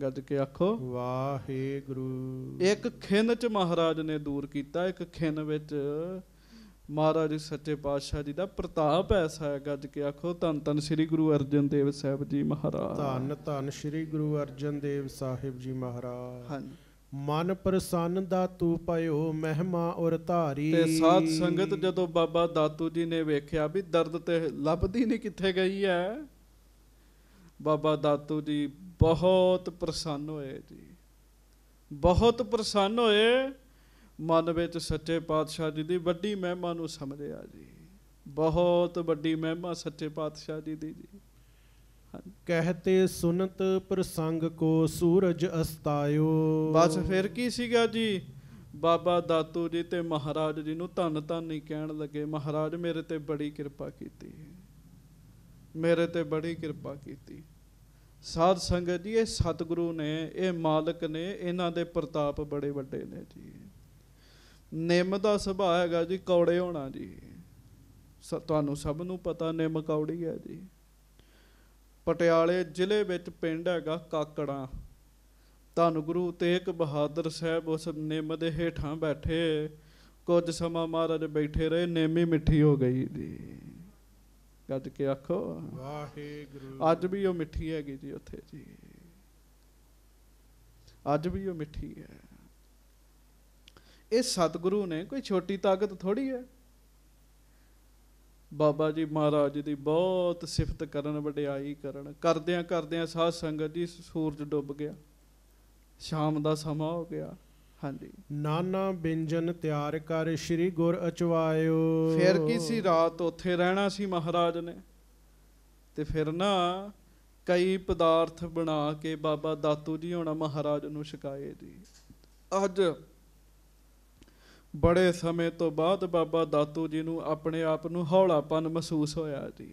ਗੱਜ ਕੇ ਆਖੋ ਵਾਹਿਗੁਰੂ ਇੱਕ ਖਿੰਨ ਚ ਮਹਾਰਾਜ ਨੇ ਦੂਰ ਕੀਤਾ ਇੱਕ ਖਿੰਨ ਵਿੱਚ ਮਹਾਰਾਜ ਸੱਚੇ ਪਾਤਸ਼ਾਹ ਜੀ ਦਾ ਪ੍ਰਤਾਪ ਐਸਾ ਹੈ ਗੱਜ ਕੇ ਆਖੋ ਧੰਨ ਧੰਨ ਸ੍ਰੀ ਗੁਰੂ ਅਰਜਨ ਦੇਵ ਸਾਹਿਬ ਜੀ ਮਹਾਰਾਜ ਧੰਨ ਧੰਨ ਸ੍ਰੀ ਗੁਰੂ ਅਰਜਨ ਦੇਵ ਸਾਹਿਬ ਜੀ ਮਹਾਰਾਜ ਹਾਂਜੀ ਮਨ ਪ੍ਰਸੰਨ ਦਾਤੂ ਪਇਓ ਮਹਿਮਾ ਔਰ ਧਾਰੀ ਤੇ ਸਾਧ ਸੰਗਤ ਜਦੋਂ ਬਾਬਾ ਦਾਤੂ ਜੀ ਨੇ ਵੇਖਿਆ ਵੀ ਦਰਦ ਤੇ ਲੱਭਦੀ ਨਹੀਂ ਕਿੱਥੇ ਗਈ ਹੈ ਬਾਬਾ ਦਾਤੂ ਜੀ ਬਹੁਤ ਪ੍ਰਸੰਨ ਹੋਏ ਜੀ ਬਹੁਤ ਪ੍ਰਸੰਨ ਹੋਏ ਮਨ ਵਿੱਚ ਸੱਚੇ ਪਾਤਸ਼ਾਹ ਜੀ ਦੀ ਵੱਡੀ ਮਹਿਮਾ ਨੂੰ ਸਮਝਿਆ ਜੀ ਬਹੁਤ ਵੱਡੀ ਮਹਿਮਾ ਸੱਚੇ ਪਾਤਸ਼ਾਹ ਜੀ ਦੀ ਜੀ ਕਹਤੇ ਸੁਨਤ ਪ੍ਰਸੰਗ ਕੋ ਸੂਰਜ ਅਸਤਾਇਓ ਬਸ ਫਿਰ ਕੀ ਸੀਗਾ ਜੀ ਬਾਬਾ ਦਾਤੂ ਜੀ ਤੇ ਮਹਾਰਾਜ ਜੀ ਨੂੰ ਧੰਨ ਧੰਨ ਹੀ ਕਹਿਣ ਲੱਗੇ ਮਹਾਰਾਜ ਮੇਰੇ ਤੇ ਬੜੀ ਕਿਰਪਾ ਕੀਤੀ ਮੇਰੇ ਤੇ ਬੜੀ ਕਿਰਪਾ ਕੀਤੀ ਸਾਧ ਸੰਗਤ ਜੀ ਇਹ ਸਤਿਗੁਰੂ ਨੇ ਇਹ ਮਾਲਕ ਨੇ ਇਹਨਾਂ ਦੇ ਪ੍ਰਤਾਪ ਬੜੇ ਵੱਡੇ ਨੇ ਜੀ ਨਿੰਮ ਦਾ ਸੁਭਾਅ ਹੈਗਾ ਜੀ ਕੌੜੇ ਹੋਣਾ ਜੀ ਤੁਹਾਨੂੰ ਸਭ ਨੂੰ ਪਤਾ ਨਿੰਮ ਕੌੜੀ ਹੈ ਜੀ ਪਟਿਆਲੇ ਜ਼ਿਲ੍ਹੇ ਵਿੱਚ ਪਿੰਡ ਹੈਗਾ ਕਾਕੜਾ ਧੰਨ ਗੁਰੂ ਤੇਗ ਬਹਾਦਰ ਸਾਹਿਬ ਉਸ ਨਿੰਮ ਦੇ ਹੇਠਾਂ ਬੈਠੇ ਕੁਝ ਸਮਾਂ ਮਹਾਰਾਜ ਬੈਠੇ ਰਹੇ ਨਿੰਮੀ ਮਿੱਠੀ ਹੋ ਗਈ ਜੀ ਗੱਜ ਕੇ ਆਖੋ ਵਾਹਿਗੁਰੂ ਅੱਜ ਵੀ ਉਹ ਮਿੱਠੀ ਹੈਗੀ ਜੀ ਉੱਥੇ ਜੀ ਅੱਜ ਵੀ ਉਹ ਮਿੱਠੀ ਹੈ ਇਹ ਸਤਿਗੁਰੂ ਨੇ ਕੋਈ ਛੋਟੀ ਤਾਕਤ ਥੋੜੀ ਹੈ ਬਾਬਾ ਜੀ ਮਹਾਰਾਜ ਦੀ ਬਹੁਤ ਸਿਫਤ ਕਰਨ ਵਡਿਆਈ ਕਰਨ ਕਰਦਿਆਂ ਕਰਦਿਆਂ ਸਾਧ ਸੰਗਤ ਜੀ ਸੂਰਜ ਡੁੱਬ ਗਿਆ ਸ਼ਾਮ ਦਾ ਸਮਾਂ ਹੋ ਗਿਆ ਹਾਂਜੀ ਨਾਨਾ ਬਿੰਜਨ ਤਿਆਰ ਕਰ ਸ੍ਰੀ ਗੁਰ ਅਚਵਾਇਓ ਫਿਰ ਕੀ ਸੀ ਰਾਤ ਉੱਥੇ ਰਹਿਣਾ ਸੀ ਮਹਾਰਾਜ ਨੇ ਤੇ ਫਿਰ ਨਾ ਕਈ ਪਦਾਰਥ ਬਣਾ ਕੇ ਬਾਬਾ ਦਾਤੂ ਜੀ ਹੋਣਾ ਮਹਾਰਾਜ ਨੂੰ ਸ਼ਿਕਾਇਤ ਦੀ ਅੱਜ ਬੜੇ ਸਮੇਂ ਤੋਂ ਬਾਅਦ ਬਾਬਾ ਦਾਤੂ ਜੀ ਨੂੰ ਆਪਣੇ ਆਪ ਨੂੰ ਹੌਲਾਪਨ ਮਹਿਸੂਸ ਹੋਇਆ ਜੀ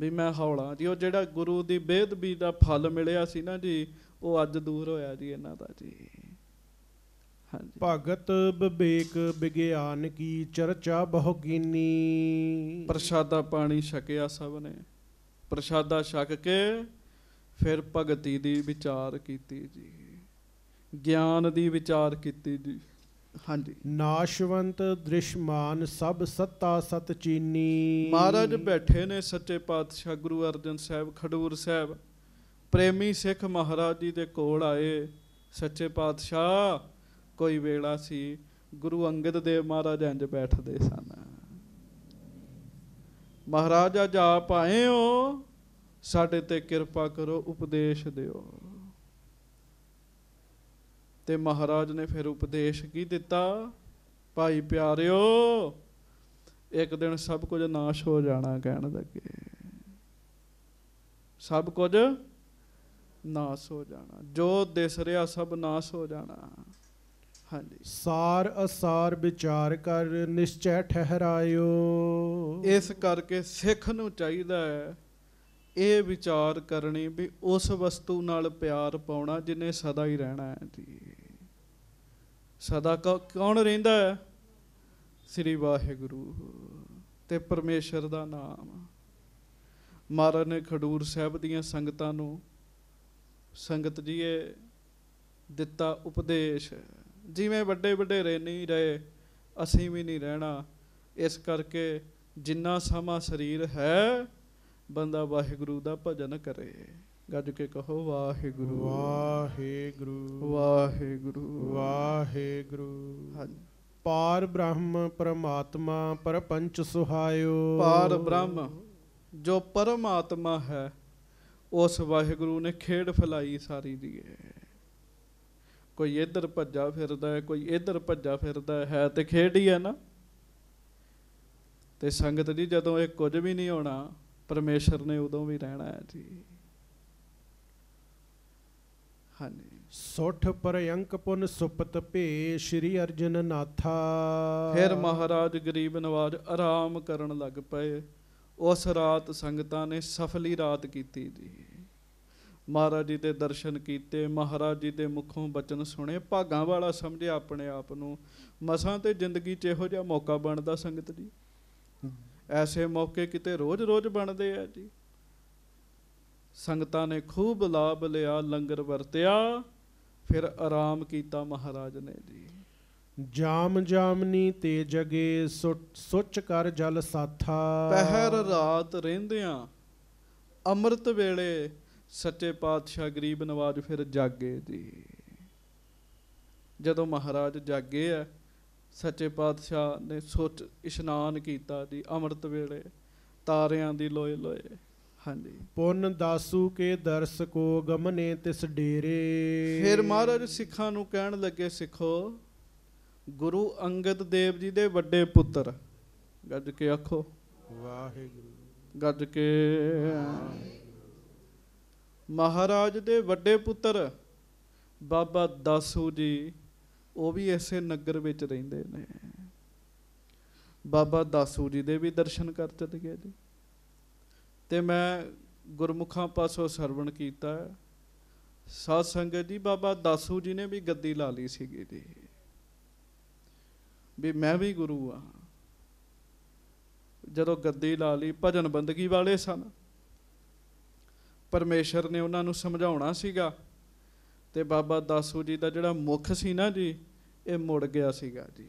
ਵੀ ਮੈਂ ਹੌਲਾ ਜੀ ਉਹ ਜਿਹੜਾ ਗੁਰੂ ਦੀ ਬੇਦਬੀ ਦਾ ਫਲ ਮਿਲਿਆ ਸੀ ਨਾ ਜੀ ਉਹ ਅੱਜ ਦੂਰ ਹੋਇਆ ਜੀ ਇਹਨਾਂ ਦਾ ਜੀ ਹਾਂਜੀ ਭਗਤ ਬਿਬੇਕ ਵਿਗਿਆਨ ਕੀ ਚਰਚਾ ਬਹੁ ਕੀਨੀ ਪ੍ਰਸ਼ਾਦਾ ਪਾਣੀ ਛਕਿਆ ਸਭ ਨੇ ਪ੍ਰਸ਼ਾਦਾ ਛਕ ਕੇ ਫਿਰ ਭਗਤੀ ਦੀ ਵਿਚਾਰ ਕੀਤੀ ਜੀ ਗਿਆਨ ਦੀ ਵਿਚਾਰ ਕੀਤੀ ਜੀ ਹਾਂਜੀ ਨਾਸ਼ਵੰਤ ਦ੍ਰਿਸ਼ਮਾਨ ਸਭ ਸੱਤਾ ਸਤ ਚੀਨੀ ਮਹਾਰਾਜ ਬੈਠੇ ਨੇ ਸੱਚੇ ਪਾਤਸ਼ਾਹ ਗੁਰੂ ਅਰਜਨ ਸਾਹਿਬ ਖਡੂਰ ਸਾਹਿਬ ਪ੍ਰੇਮੀ ਸਿੱਖ ਮਹਾਰਾਜ ਜੀ ਦੇ ਕੋਲ ਆਏ ਸੱਚੇ ਪਾਤਸ਼ਾਹ ਕੋਈ ਵੇਲਾ ਸੀ ਗੁਰੂ ਅੰਗਦ ਦੇਵ ਮਹਾਰਾਜ ਅੰਜ ਬੈਠਦੇ ਸਨ ਮਹਾਰਾਜ ਆ ਜਾ ਆਏ ਹੋ ਸਾਡੇ ਤੇ ਕਿਰਪਾ ਕਰੋ ਉਪਦੇਸ਼ ਦਿਓ ਤੇ ਮਹਾਰਾਜ ਨੇ ਫਿਰ ਉਪਦੇਸ਼ ਕੀ ਦਿੱਤਾ ਭਾਈ ਪਿਆਰਿਓ ਇੱਕ ਦਿਨ ਸਭ ਕੁਝ ਨਾਸ਼ ਹੋ ਜਾਣਾ ਕਹਿਣ ਲੱਗੇ ਸਭ ਕੁਝ ਨਾਸ ਹੋ ਜਾਣਾ ਜੋ ਦਿਸ ਰਿਹਾ ਸਭ ਨਾਸ ਹੋ ਜਾਣਾ ਹਾਂਜੀ ਸਾਰ ਅਸਾਰ ਵਿਚਾਰ ਕਰ ਨਿਸ਼ਚੈ ਠਹਿਰਾਇਓ ਇਸ ਕਰਕੇ ਸਿੱਖ ਨੂੰ ਚਾਹੀਦਾ ਹੈ ਇਹ ਵਿਚਾਰ ਕਰਨੀ ਵੀ ਉਸ ਵਸਤੂ ਨਾਲ ਪਿਆਰ ਪਾਉਣਾ ਜਿਨੇ ਸਦਾ ਹੀ ਰਹਿਣਾ ਹੈ ਜੀ ਸਦਾ ਕੌਣ ਰਹਿੰਦਾ ਹੈ ਸ੍ਰੀ ਵਾਹਿਗੁਰੂ ਤੇ ਪਰਮੇਸ਼ਰ ਦਾ ਨਾਮ ਮਹਾਰਾਜ ਨੇ ਖਡੂਰ ਸਾਹਿਬ ਦੀਆਂ ਸੰਗਤਾਂ ਨੂੰ ਸੰਗਤ ਜੀ ਇਹ ਦਿੱਤਾ ਉਪਦੇਸ਼ ਜਿਵੇਂ ਵੱਡੇ ਵੱਡੇ ਨਹੀਂ ਰਹੇ ਅਸੀਂ ਵੀ ਨਹੀਂ ਰਹਿਣਾ ਇਸ ਕਰਕੇ ਜਿੰਨਾ ਸਮਾਂ ਸਰੀਰ ਹੈ ਬੰਦਾ ਵਾਹਿਗੁਰੂ ਦਾ ਭਜਨ ਕਰੇ ਗੱਜ ਕੇ ਕਹੋ ਵਾਹਿਗੁਰੂ ਵਾਹਿਗੁਰੂ ਵਾਹਿਗੁਰੂ ਵਾਹਿਗੁਰੂ ਹਾਂਜੀ ਪਾਰ ਬ੍ਰਹਮ ਪਰਮਾਤਮਾ ਪਰਪੰਚ ਸੁਹਾਇਓ ਪਾਰ ਬ੍ਰਹਮ ਜੋ ਪਰਮਾਤਮਾ ਹੈ ਉਸ ਵਾਹਿਗੁਰੂ ਨੇ ਖੇਡ ਫਲਾਈ ਸਾਰੀ ਦੀ ਹੈ ਕੋਈ ਇੱਧਰ ਭੱਜਾ ਫਿਰਦਾ ਹੈ ਕੋਈ ਇੱਧਰ ਭੱਜਾ ਫਿਰਦਾ ਹੈ ਤੇ ਖੇਡ ਹੀ ਹੈ ਨਾ ਤੇ ਸੰਗਤ ਜੀ ਜਦੋਂ ਇਹ ਕੁਝ ਵੀ ਨਹੀਂ ਹੋਣਾ ਪਰਮੇਸ਼ਰ ਨੇ ਉਦੋਂ ਵੀ ਰਹਿਣਾ ਹੈ ਜੀ ਹਾਂਜੀ ਸੋਠ ਪਰਯੰਕ ਪੁਨ ਸੁਪਤ ਭੇ ਸ਼੍ਰੀ ਅਰਜਨ ਨਾਥਾ ਫਿਰ ਮਹਾਰਾਜ ਗਰੀਬ ਨਵਾਜ ਆਰਾਮ ਕਰਨ ਲੱਗ ਪਏ ਉਸ ਰਾਤ ਸੰਗਤਾਂ ਨੇ ਸਫਲੀ ਰਾਤ ਕੀਤੀ ਜੀ ਮਹਾਰਾਜ ਜੀ ਦੇ ਦਰਸ਼ਨ ਕੀਤੇ ਮਹਾਰਾਜ ਜੀ ਦੇ ਮੁਖੋਂ ਬਚਨ ਸੁਣੇ ਭਾਗਾਂ ਵਾਲਾ ਸਮਝਿਆ ਆਪਣੇ ਆਪ ਨੂੰ ਮਸਾਂ ਤੇ ਜ਼ਿੰਦਗੀ 'ਚ ਇਹੋ ਜਿਹਾ ਮੌਕਾ ਬਣਦਾ ਸੰਗਤ ਜੀ ਐਸੇ ਮੌਕੇ ਕਿਤੇ ਰੋਜ਼-ਰੋਜ਼ ਬਣਦੇ ਆ ਜੀ ਸੰਗਤਾਂ ਨੇ ਖੂਬ ਲਾਭ ਲਿਆ ਲੰਗਰ ਵਰਤਿਆ ਫਿਰ ਆਰਾਮ ਕੀਤਾ ਮਹਾਰਾਜ ਨੇ ਜੀ ਜਾਮ ਜਾਮਨੀ ਤੇ ਜਗੇ ਸੁੱਚ ਕਰ ਜਲ ਸਾਥਾ ਪਹਿਰ ਰਾਤ ਰਹਿੰਦਿਆਂ ਅੰਮ੍ਰਿਤ ਵੇਲੇ ਸੱਚੇ ਪਾਤਸ਼ਾਹ ਗਰੀਬ ਨਵਾਜ ਫਿਰ ਜਾਗੇ ਜੀ ਜਦੋਂ ਮਹਾਰਾਜ ਜਾਗੇ ਆ ਸੱਚੇ ਪਾਤਸ਼ਾਹ ਨੇ ਸੋਚ ਇਸ਼ਨਾਨ ਕੀਤਾ ਜੀ ਅੰਮ੍ਰਿਤ ਵੇਲੇ ਤਾਰਿਆਂ ਦੀ ਲੋਏ ਲੋਏ ਹਾਂਜੀ ਪੁੰਨ ਦਾਸੂ ਕੇ ਦਰਸ ਕੋ ਗਮਨੇ ਤਿਸ ਡੇਰੇ ਫਿਰ ਮਹਾਰਾਜ ਸਿੱਖਾਂ ਨੂੰ ਕਹਿਣ ਲੱਗੇ ਸਿੱਖੋ ਗੁਰੂ ਅੰਗਦ ਦੇਵ ਜੀ ਦੇ ਵੱਡੇ ਪੁੱਤਰ ਗੱਜ ਕੇ ਆਖੋ ਵਾਹਿਗੁਰੂ ਗੱਜ ਕੇ ਮਹਾਰਾਜ ਦੇ ਵੱਡੇ ਪੁੱਤਰ ਬਾਬਾ ਦਾਸੂ ਜੀ ਉਹ ਵੀ ਇਸੇ ਨਗਰ ਵਿੱਚ ਰਹਿੰਦੇ ਨੇ ਬਾਬਾ ਦਾਸੂ ਜੀ ਦੇ ਵੀ ਦਰਸ਼ਨ ਕਰ ਚੁੱਕੇ ਗਏ ਜੀ ਤੇ ਮੈਂ ਗੁਰਮੁਖਾਂ ਪਾਸੋਂ ਸਰਵਣ ਕੀਤਾ ਸਾਧ ਸੰਗਤ ਜੀ ਬਾਬਾ ਦਾਸੂ ਜੀ ਨੇ ਵੀ ਗੱਦੀ ਲਾ ਲਈ ਸੀਗੀ ਜੀ ਵੀ ਮੈਂ ਵੀ ਗੁਰੂ ਆ ਜਦੋਂ ਗੱਦੀ ਲਾ ਲਈ ਭਜਨ ਬੰਦਗੀ ਵਾਲੇ ਸਨ ਪਰਮੇਸ਼ਰ ਨੇ ਉਹਨਾਂ ਨੂੰ ਸਮਝਾਉਣਾ ਸੀਗਾ ਤੇ ਬਾਬਾ ਦਾਸੂ ਜੀ ਦਾ ਜਿਹੜਾ ਮੁਖ ਸੀ ਨਾ ਜੀ ਇਹ ਮੁੜ ਗਿਆ ਸੀਗਾ ਜੀ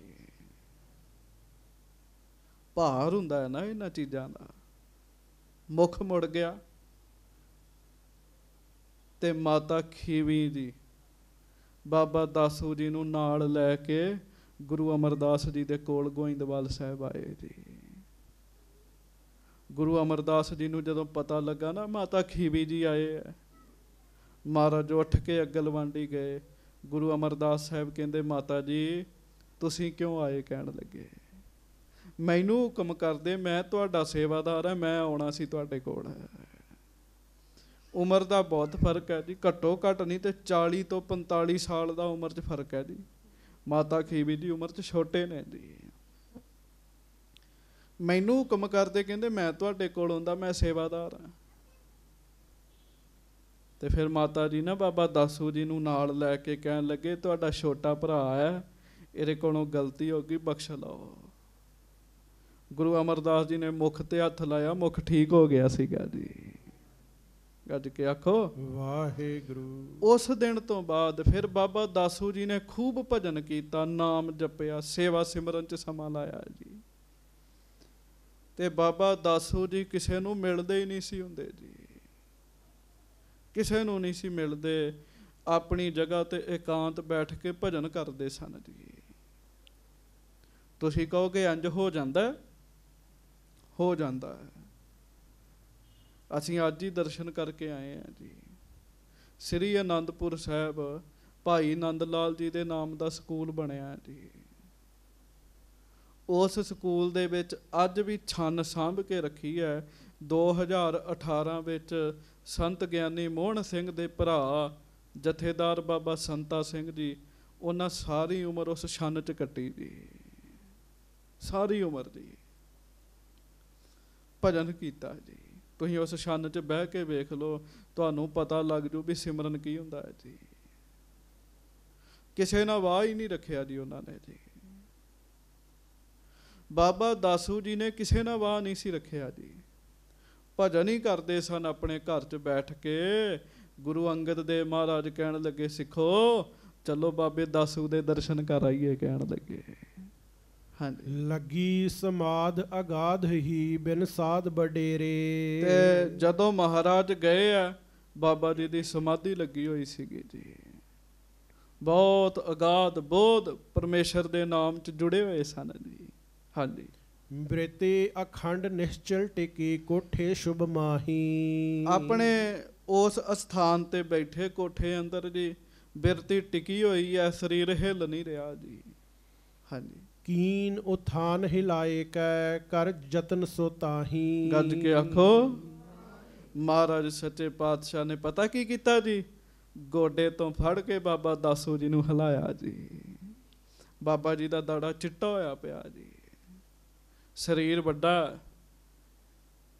ਭਾਰ ਹੁੰਦਾ ਹੈ ਨਾ ਇਹਨਾਂ ਚੀਜ਼ਾਂ ਦਾ ਮੁਖ ਮੁੜ ਗਿਆ ਤੇ ਮਾਤਾ ਖੀਵੀ ਜੀ ਬਾਬਾ ਦਾਸੂ ਜੀ ਨੂੰ ਨਾਲ ਲੈ ਕੇ ਗੁਰੂ ਅਮਰਦਾਸ ਜੀ ਦੇ ਕੋਲ ਗੋਇੰਦਵਾਲ ਸਾਹਿਬ ਆਏ ਜੀ ਗੁਰੂ ਅਮਰਦਾਸ ਜੀ ਨੂੰ ਜਦੋਂ ਪਤਾ ਲੱਗਾ ਨਾ ਮਾਤਾ ਖੀਵੀ ਜੀ ਆਏ ਹੈ ਮਹਾਰਾਜ ਉੱਠ ਕੇ ਅਗਲਵੰਡੀ ਗਏ ਗੁਰੂ ਅਮਰਦਾਸ ਸਾਹਿਬ ਕਹਿੰਦੇ ਮਾਤਾ ਜੀ ਤੁਸੀਂ ਕਿਉਂ ਆਏ ਕਹਿਣ ਲੱਗੇ ਮੈਨੂੰ ਹੁਕਮ ਕਰਦੇ ਮੈਂ ਤੁਹਾਡਾ ਸੇਵਾਦਾਰ ਹਾਂ ਮੈਂ ਆਉਣਾ ਸੀ ਤੁਹਾਡੇ ਕੋਲ ਉਮਰ ਦਾ ਬਹੁਤ ਫਰਕ ਹੈ ਜੀ ਘੱਟੋ ਘੱਟ ਨਹੀਂ ਤੇ 40 ਤੋਂ 45 ਸਾਲ ਦਾ ਉਮਰ 'ਚ ਫਰਕ ਹੈ ਜੀ ਮਾਤਾ ਖੀਵੀ ਦੀ ਉਮਰ 'ਚ ਛੋਟੇ ਨੇ ਜੀ ਮੈਨੂੰ ਹੁਕਮ ਕਰਦੇ ਕਹਿੰਦੇ ਮੈਂ ਤੁਹਾਡੇ ਕੋਲ ਹੁੰਦਾ ਮੈਂ ਸੇਵਾਦਾਰ ਹਾਂ ਤੇ ਫਿਰ ਮਾਤਾ ਜੀ ਨਾ ਬਾਬਾ ਦਾਸੂ ਜੀ ਨੂੰ ਨਾਲ ਲੈ ਕੇ ਕਹਿਣ ਲੱਗੇ ਤੁਹਾਡਾ ਛੋਟਾ ਭਰਾ ਹੈ ਇਹਦੇ ਕੋਲੋਂ ਗਲਤੀ ਹੋ ਗਈ ਬਖਸ਼ ਲਓ ਗੁਰੂ ਅਮਰਦਾਸ ਜੀ ਨੇ ਮੁਖ ਤੇ ਹੱਥ ਲਾਇਆ ਮੁਖ ਠੀਕ ਹੋ ਗਿਆ ਸੀਗਾ ਜੀ ਗੱਜ ਕੇ ਆਖੋ ਵਾਹਿਗੁਰੂ ਉਸ ਦਿਨ ਤੋਂ ਬਾਅਦ ਫਿਰ ਬਾਬਾ ਦਾਸੂ ਜੀ ਨੇ ਖੂਬ ਭਜਨ ਕੀਤਾ ਨਾਮ ਜਪਿਆ ਸੇਵਾ ਸਿਮਰਨ ਚ ਸਮਾਂ ਲਾਇਆ ਜੀ ਤੇ ਬਾਬਾ ਦਾਸੂ ਜੀ ਕਿਸੇ ਨੂੰ ਮਿਲਦੇ ਹੀ ਨਹੀਂ ਸੀ ਹੁੰਦੇ ਜੀ ਕਿਸੇ ਨੂੰ ਨਹੀਂ ਸੀ ਮਿਲਦੇ ਆਪਣੀ ਜਗ੍ਹਾ ਤੇ ਇਕਾਂਤ ਬੈਠ ਕੇ ਭਜਨ ਕਰਦੇ ਸਨ ਜੀ ਤੁਸੀਂ ਕਹੋਗੇ ਅੰਜ ਹੋ ਜਾਂਦਾ ਹੋ ਜਾਂਦਾ ਹੈ ਅਸੀਂ ਅੱਜ ਹੀ ਦਰਸ਼ਨ ਕਰਕੇ ਆਏ ਆ ਜੀ ਸ੍ਰੀ ਅਨੰਦਪੁਰ ਸਾਹਿਬ ਭਾਈ ਆਨੰਦ ਲਾਲ ਜੀ ਦੇ ਨਾਮ ਦਾ ਸਕੂਲ ਬਣਿਆ ਜੀ ਉਸ ਸਕੂਲ ਦੇ ਵਿੱਚ ਅੱਜ ਵੀ ਛੰਨ ਸਾਂਭ ਕੇ ਰੱਖੀ ਹੈ 2018 ਵਿੱਚ ਸੰਤ ਗਿਆਨੀ ਮੋਹਨ ਸਿੰਘ ਦੇ ਭਰਾ ਜਥੇਦਾਰ ਬਾਬਾ ਸੰਤਾ ਸਿੰਘ ਜੀ ਉਹਨਾਂ ਸਾਰੀ ਉਮਰ ਉਸ ਛੰਨ 'ਚ ਕੱਟੀ ਦੀ ਸਾਰੀ ਉਮਰ ਦੀ ਭਜਨ ਕੀਤਾ ਜੀ ਤੁਸੀਂ ਉਸ ਛੰਨ 'ਚ ਬਹਿ ਕੇ ਵੇਖ ਲਓ ਤੁਹਾਨੂੰ ਪਤਾ ਲੱਗ ਜੂ ਵੀ ਸਿਮਰਨ ਕੀ ਹੁੰਦਾ ਹੈ ਜੀ ਕਿਸੇ ਨਾਲ ਵਾਹ ਹੀ ਨਹੀਂ ਰੱਖਿਆ ਜੀ ਉਹਨਾਂ ਨੇ ਜੀ ਬਾਬਾ ਦਾਸੂ ਜੀ ਨੇ ਕਿਸੇ ਨਾਲ ਵਾਹ ਨਹੀਂ ਸੀ ਰੱਖਿਆ ਜੀ ਭਜਨ ਹੀ ਕਰਦੇ ਸਨ ਆਪਣੇ ਘਰ 'ਚ ਬੈਠ ਕੇ ਗੁਰੂ ਅੰਗਦ ਦੇ ਮਹਾਰਾਜ ਕਹਿਣ ਲੱਗੇ ਸਿੱਖੋ ਚਲੋ ਬਾਬੇ ਦਸੂ ਦੇ ਦਰਸ਼ਨ ਕਰ ਆਈਏ ਕਹਿਣ ਲੱਗੇ ਹਾਂਜੀ ਲੱਗੀ ਸਮਾਦ ਅਗਾਧ ਹੀ ਬਿਨ ਸਾਧ ਬਡੇਰੇ ਤੇ ਜਦੋਂ ਮਹਾਰਾਜ ਗਏ ਆ ਬਾਬਾ ਜੀ ਦੀ ਸਮਾਧੀ ਲੱਗੀ ਹੋਈ ਸੀਗੀ ਜੀ ਬਹੁਤ ਅਗਾਧ ਬੋਧ ਪਰਮੇਸ਼ਰ ਦੇ ਨਾਮ 'ਚ ਜੁੜੇ ਹੋਏ ਸਨ ਜੀ ਹਾਂਜੀ ਮ੍ਰਿਤੇ ਅਖੰਡ ਨਿਸ਼ਚਲ ਟਿਕੀ ਕੋਠੇ ਸ਼ੁਭ ਮਾਹੀ ਆਪਣੇ ਉਸ ਅਸਥਾਨ ਤੇ ਬੈਠੇ ਕੋਠੇ ਅੰਦਰ ਜੀ ਬਿਰਤੀ ਟਿਕੀ ਹੋਈ ਹੈ ਸਰੀਰ ਹਿਲ ਨਹੀਂ ਰਿਹਾ ਜੀ ਹਾਂਜੀ ਕੀਨ ਉਥਾਨ ਹਿਲਾਏ ਕੈ ਕਰ ਜਤਨ ਸੋ ਤਾਹੀ ਗੱਜ ਕੇ ਆਖੋ ਮਹਾਰਾਜ ਸੱਚੇ ਪਾਤਸ਼ਾਹ ਨੇ ਪਤਾ ਕੀ ਕੀਤਾ ਜੀ ਗੋਡੇ ਤੋਂ ਫੜ ਕੇ ਬਾਬਾ ਦਾਸੂ ਜੀ ਨੂੰ ਹਲਾਇਆ ਜੀ ਬਾਬਾ ਜੀ ਦਾ ਦਾੜਾ ਚਿੱਟਾ ਹੋਇਆ ਪਿਆ ਜੀ ਸਰੀਰ ਵੱਡਾ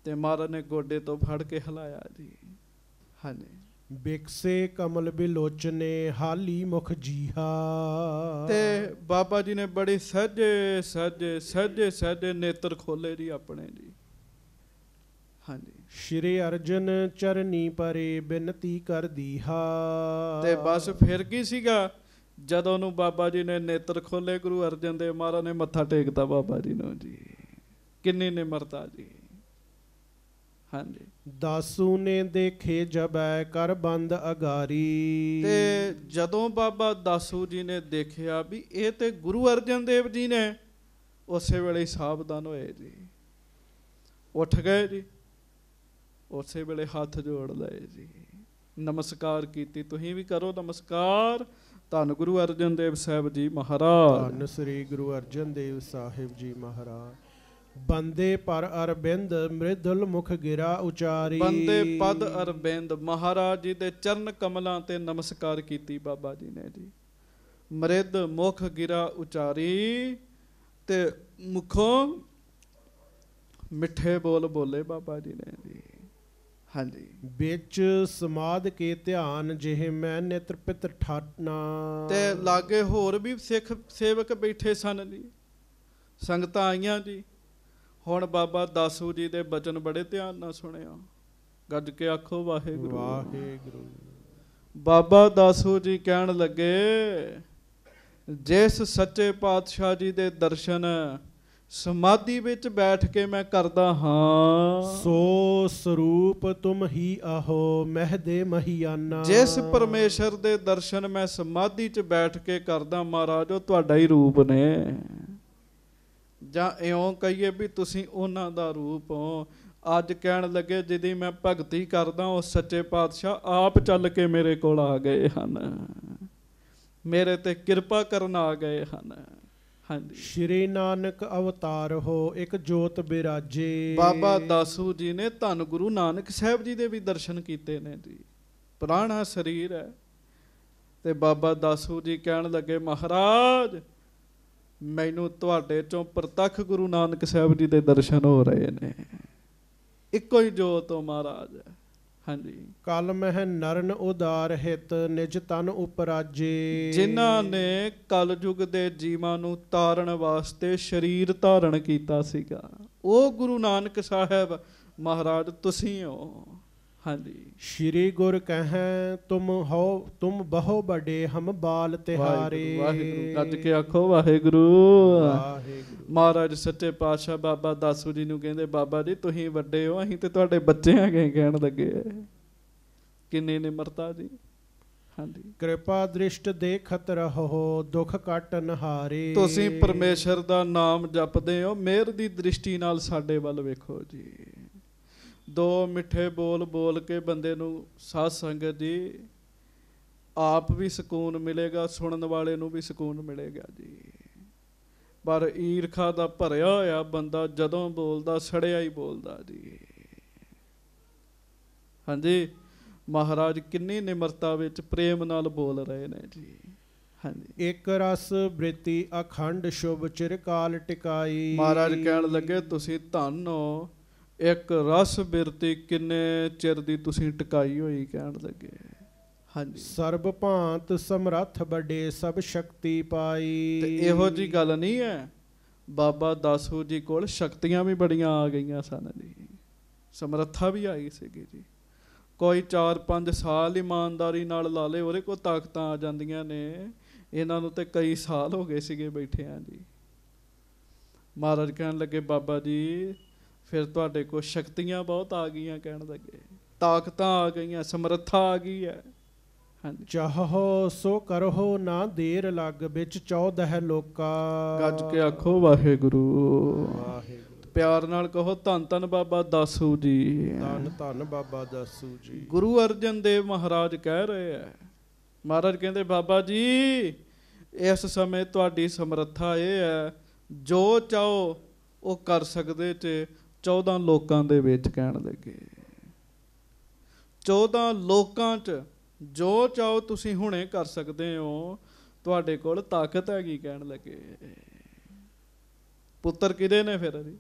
ਤੇ ਮਹਾਰਾਜ ਨੇ ਗੋਡੇ ਤੋਂ ਫੜ ਕੇ ਹਲਾਇਆ ਜੀ ਹਾਂਜੀ ਬਿਕਸੇ ਕਮਲ ਬਿਲੋਚਨੇ ਹਾਲੀ ਮੁਖ ਜੀਹਾ ਤੇ ਬਾਬਾ ਜੀ ਨੇ ਬੜੇ ਸਹਜੇ ਸਹਜੇ ਸਹਜੇ ਸਹਜੇ ਨੇਤਰ ਖੋਲੇ ਜੀ ਆਪਣੇ ਜੀ ਹਾਂਜੀ ਸ਼੍ਰੀ ਅਰਜਨ ਚਰਨੀ ਪਰੇ ਬੇਨਤੀ ਕਰਦੀ ਹਾ ਤੇ ਬਸ ਫਿਰ ਕੀ ਸੀਗਾ ਜਦੋਂ ਨੂੰ ਬਾਬਾ ਜੀ ਨੇ ਨੇਤਰ ਖੋਲੇ ਗੁਰੂ ਅਰਜਨ ਦੇਵ ਮਹਾਰਾ ਨੇ ਮੱਥਾ ਟੇਕਦਾ ਬਾਬਾ ਜੀ ਨੂੰ ਜੀ ਕਿੰਨੇ ਨਿਮਰਤਾ ਜੀ ਹਾਂਜੀ ਦਾਸੂ ਨੇ ਦੇਖੇ ਜਬੈ ਕਰ ਬੰਦ ਅਗਾਰੀ ਤੇ ਜਦੋਂ ਬਾਬਾ ਦਾਸੂ ਜੀ ਨੇ ਦੇਖਿਆ ਵੀ ਇਹ ਤੇ ਗੁਰੂ ਅਰਜਨ ਦੇਵ ਜੀ ਨੇ ਉਸੇ ਵੇਲੇ ਸਾਵਧਾਨ ਹੋਏ ਜੀ ਉੱਠ ਗਏ ਜੀ ਉਸੇ ਵੇਲੇ ਹੱਥ ਜੋੜ ਲਏ ਜੀ ਨਮਸਕਾਰ ਕੀਤੀ ਤੁਸੀਂ ਵੀ ਕਰੋ ਨਮਸਕਾਰ ਧੰਨ ਗੁਰੂ ਅਰਜਨ ਦੇਵ ਸਾਹਿਬ ਜੀ ਮਹਾਰਾਜ ਧੰਨ ਸ੍ਰੀ ਗੁਰੂ ਅਰਜਨ ਦੇਵ ਸਾਹਿਬ ਜੀ ਮਹਾਰਾਜ ਬੰਦੇ ਪਰ ਅਰਬਿੰਦ ਮ੍ਰਿਦੁਲ ਮੁਖ ਗਿਰਾ ਉਚਾਰੀ ਬੰਦੇ ਪਦ ਅਰਬਿੰਦ ਮਹਾਰਾਜ ਜੀ ਦੇ ਚਰਨ ਕਮਲਾਂ ਤੇ ਨਮਸਕਾਰ ਕੀਤੀ ਬਾਬਾ ਜੀ ਨੇ ਜੀ ਮ੍ਰਿਦ ਮੁਖ ਗਿਰਾ ਉਚਾਰੀ ਤੇ ਮੁਖੋਂ ਮਿੱਠੇ ਬੋਲ ਬੋਲੇ ਬਾਬਾ ਜੀ ਨੇ ਜੀ ਹਾਂਜੀ ਵਿੱਚ ਸਮਾਦ ਕੇ ਧਿਆਨ ਜਿਹ ਮੈਂ ਨੇਤਰ ਪਿਤ ਠਾਟਨਾ ਤੇ ਲਾਗੇ ਹੋਰ ਵੀ ਸਿੱਖ ਸੇਵਕ ਬੈਠੇ ਸਨ ਜੀ ਸੰਗਤਾਂ ਆਈਆਂ ਜੀ ਹੁਣ ਬਾਬਾ ਦਾਸੂ ਜੀ ਦੇ ਬਚਨ ਬੜੇ ਧਿਆਨ ਨਾਲ ਸੁਣਿਆ ਗੱਜ ਕੇ ਆਖੋ ਵਾਹਿਗੁਰੂ ਵਾਹਿਗੁਰੂ ਬਾਬਾ ਦਾਸੂ ਜੀ ਕਹਿਣ ਲੱਗੇ ਜਿਸ ਸੱਚੇ ਪਾਤਸ਼ਾਹ ਜੀ ਦੇ ਦਰਸ਼ਨ ਸਮਾਧੀ ਵਿੱਚ ਬੈਠ ਕੇ ਮੈਂ ਕਰਦਾ ਹਾਂ ਸੋ ਸਰੂਪ ਤੁਮ ਹੀ ਆਹੋ ਮਹਦੇ ਮਹੀਆਨਾ ਜਿਸ ਪਰਮੇਸ਼ਰ ਦੇ ਦਰਸ਼ਨ ਮੈਂ ਸਮਾਧੀ 'ਚ ਬੈਠ ਕੇ ਕਰਦਾ ਮਹਾਰਾਜ ਉਹ ਤੁਹਾਡਾ ਹੀ ਰੂਪ ਨੇ ਜਾਂ ਇਉਂ ਕਹੀਏ ਵੀ ਤੁਸੀਂ ਉਹਨਾਂ ਦਾ ਰੂਪ ਹੋ ਅੱਜ ਕਹਿਣ ਲੱਗੇ ਜਿਦੀ ਮੈਂ ਭਗਤੀ ਕਰਦਾ ਉਹ ਸੱਚੇ ਪਾਤਸ਼ਾਹ ਆਪ ਚੱਲ ਕੇ ਮੇਰੇ ਕੋਲ ਆ ਗਏ ਹਨ ਮੇਰੇ ਤੇ ਕਿਰਪਾ ਕਰਨ ਆ ਗਏ ਹਨ ਹਾਂਜੀ ਸ਼੍ਰੀ ਨਾਨਕ ਅਵਤਾਰ ਹੋ ਇੱਕ ਜੋਤ ਬਿਰਾਜੇ ਬਾਬਾ ਦਾਸੂ ਜੀ ਨੇ ਧੰਨ ਗੁਰੂ ਨਾਨਕ ਸਾਹਿਬ ਜੀ ਦੇ ਵੀ ਦਰਸ਼ਨ ਕੀਤੇ ਨੇ ਜੀ ਪੁਰਾਣਾ ਸਰੀਰ ਹੈ ਤੇ ਬਾਬਾ ਦਾਸੂ ਜੀ ਕਹਿਣ ਲੱਗੇ ਮਹਾਰਾਜ ਮੈਨੂੰ ਤੁਹਾਡੇ ਚੋਂ ਪ੍ਰਤੱਖ ਗੁਰੂ ਨਾਨਕ ਸਾਹਿਬ ਜੀ ਦੇ ਦਰਸ਼ਨ ਹੋ ਰਹੇ ਨੇ ਇੱਕੋ ਹੀ ਜੋਤ ਹੋ ਮਹਾਰਾਜ ਹਾਂਜੀ ਕਲ ਮਹਿ ਨਰਨ ਉਦਾਰ ਹਿਤ ਨਿਜ ਤਨ ਉਪਰਾਜੇ ਜਿਨ੍ਹਾਂ ਨੇ ਕਲ ਯੁਗ ਦੇ ਜੀਵਾਂ ਨੂੰ ਤਾਰਨ ਵਾਸਤੇ ਸਰੀਰ ਧਾਰਨ ਕੀਤਾ ਸੀਗਾ ਉਹ ਗੁਰੂ ਨਾਨਕ ਸਾਹਿਬ ਮਹਾਰਾਜ ਤੁਸੀਂ ਹੋ ਹਾਂਜੀ ਸ਼੍ਰੀ ਗੁਰ ਕਹੈ ਤੁਮ ਹੋ ਤੁਮ ਬਹੁ ਬੜੇ ਹਮ ਬਾਲ ਤਿਹਾਰੇ ਵਾਹਿਗੁਰੂ ਗੱਜ ਕੇ ਆਖੋ ਵਾਹਿਗੁਰੂ ਵਾਹਿਗੁਰੂ ਮਹਾਰਾਜ ਸੱਚੇ ਪਾਤਸ਼ਾਹ ਬਾਬਾ ਦਾਸੂ ਜੀ ਨੂੰ ਕਹਿੰਦੇ ਬਾਬਾ ਜੀ ਤੁਸੀਂ ਵੱਡੇ ਹੋ ਅਸੀਂ ਤੇ ਤੁਹਾਡੇ ਬੱਚੇ ਆ ਗਏ ਕਹਿਣ ਲੱਗੇ ਕਿੰਨੇ ਨੇ ਮਰਤਾ ਜੀ ਹਾਂਜੀ ਕਿਰਪਾ ਦ੍ਰਿਸ਼ਟ ਦੇਖਤ ਰਹੋ ਦੁੱਖ ਕਟ ਨਹਾਰੇ ਤੁਸੀਂ ਪਰਮੇਸ਼ਰ ਦਾ ਨਾਮ ਜਪਦੇ ਹੋ ਮਿਹਰ ਦੀ ਦ੍ਰਿਸ਼ਟੀ ਨਾਲ ਸਾਡੇ ਵੱਲ ਵੇਖੋ ਜੀ ਦੋ ਮਿੱਠੇ ਬੋਲ ਬੋਲ ਕੇ ਬੰਦੇ ਨੂੰ ਸਾਧ ਸੰਗਤ ਜੀ ਆਪ ਵੀ ਸਕੂਨ ਮਿਲੇਗਾ ਸੁਣਨ ਵਾਲੇ ਨੂੰ ਵੀ ਸਕੂਨ ਮਿਲੇਗਾ ਜੀ ਪਰ ਈਰਖਾ ਦਾ ਭਰਿਆ ਹੋਇਆ ਬੰਦਾ ਜਦੋਂ ਬੋਲਦਾ ਸੜਿਆ ਹੀ ਬੋਲਦਾ ਜੀ ਹਾਂਜੀ ਮਹਾਰਾਜ ਕਿੰਨੀ ਨਿਮਰਤਾ ਵਿੱਚ ਪ੍ਰੇਮ ਨਾਲ ਬੋਲ ਰਹੇ ਨੇ ਜੀ ਹਾਂਜੀ ਇੱਕ ਰਸ ਬ੍ਰਿਤੀ ਅਖੰਡ ਸ਼ੁਭ ਚਿਰਕਾਲ ਟਿਕਾਈ ਮਹਾਰਾਜ ਕਹਿਣ ਲੱਗੇ ਤੁਸੀਂ ਧੰਨ ਹੋ ਇੱਕ ਰਸ ਬਿਰਤੀ ਕਿੰਨੇ ਚਿਰ ਦੀ ਤੁਸੀਂ ਟਿਕਾਈ ਹੋਈ ਕਹਿਣ ਲੱਗੇ ਹਾਂਜੀ ਸਰਬ ਭਾਂਤ ਸਮਰੱਥ ਬੜੇ ਸਭ ਸ਼ਕਤੀ ਪਾਈ ਤੇ ਇਹੋ ਜੀ ਗੱਲ ਨਹੀਂ ਹੈ ਬਾਬਾ ਦਾਸੂ ਜੀ ਕੋਲ ਸ਼ਕਤੀਆਂ ਵੀ ਬੜੀਆਂ ਆ ਗਈਆਂ ਸਨ ਜੀ ਸਮਰੱਥਾ ਵੀ ਆਈ ਸੀਗੀ ਜੀ ਕੋਈ 4-5 ਸਾਲ ਇਮਾਨਦਾਰੀ ਨਾਲ ਲਾ ਲੇ ਉਹਦੇ ਕੋਲ ਤਾਕਤਾਂ ਆ ਜਾਂਦੀਆਂ ਨੇ ਇਹਨਾਂ ਨੂੰ ਤੇ ਕਈ ਸਾਲ ਹੋ ਗਏ ਸੀਗੇ ਆ ਜੀ ਮਹਾਰਾਜ ਕਹਿਣ ਲੱਗੇ ਬਾਬਾ ਜੀ ਫਿਰ ਤੁਹਾਡੇ ਕੋਲ ਸ਼ਕਤੀਆਂ ਬਹੁਤ ਆ ਗਈਆਂ ਕਹਿਣ ਲੱਗੇ ਤਾਕਤਾਂ ਆ ਗਈਆਂ ਸਮਰੱਥਾ ਆ ਗਈ ਹੈ ਚਾਹੋ ਸੋ ਕਰੋ ਨਾ ਦੇਰ ਲੱਗ ਵਿੱਚ ਚੌਦਹ ਲੋਕਾ ਗੱਜ ਕੇ ਆਖੋ ਵਾਹਿਗੁਰੂ ਵਾਹਿਗੁਰੂ ਪਿਆਰ ਨਾਲ ਕਹੋ ਧੰਨ ਧੰਨ ਬਾਬਾ ਦਾਸੂ ਜੀ ਧੰਨ ਧੰਨ ਬਾਬਾ ਦਾਸੂ ਜੀ ਗੁਰੂ ਅਰਜਨ ਦੇਵ ਮਹਾਰਾਜ ਕਹਿ ਰਹੇ ਆ ਮਹਾਰਾਜ ਕਹਿੰਦੇ ਬਾਬਾ ਜੀ ਇਸ ਸਮੇਂ ਤੁਹਾਡੀ ਸਮਰੱਥਾ ਇਹ ਹੈ ਜੋ ਚਾਹੋ ਉਹ ਕਰ ਸਕਦੇ ਤੇ 14 ਲੋਕਾਂ ਦੇ ਵਿੱਚ ਕਹਿਣ ਲੱਗੇ 14 ਲੋਕਾਂ 'ਚ ਜੋ ਚਾਹੋ ਤੁਸੀਂ ਹੁਣੇ ਕਰ ਸਕਦੇ ਹੋ ਤੁਹਾਡੇ ਕੋਲ ਤਾਕਤ ਹੈਗੀ ਕਹਿਣ ਲੱਗੇ ਪੁੱਤਰ ਕਿਹਦੇ ਨੇ ਫਿਰ ਜੀ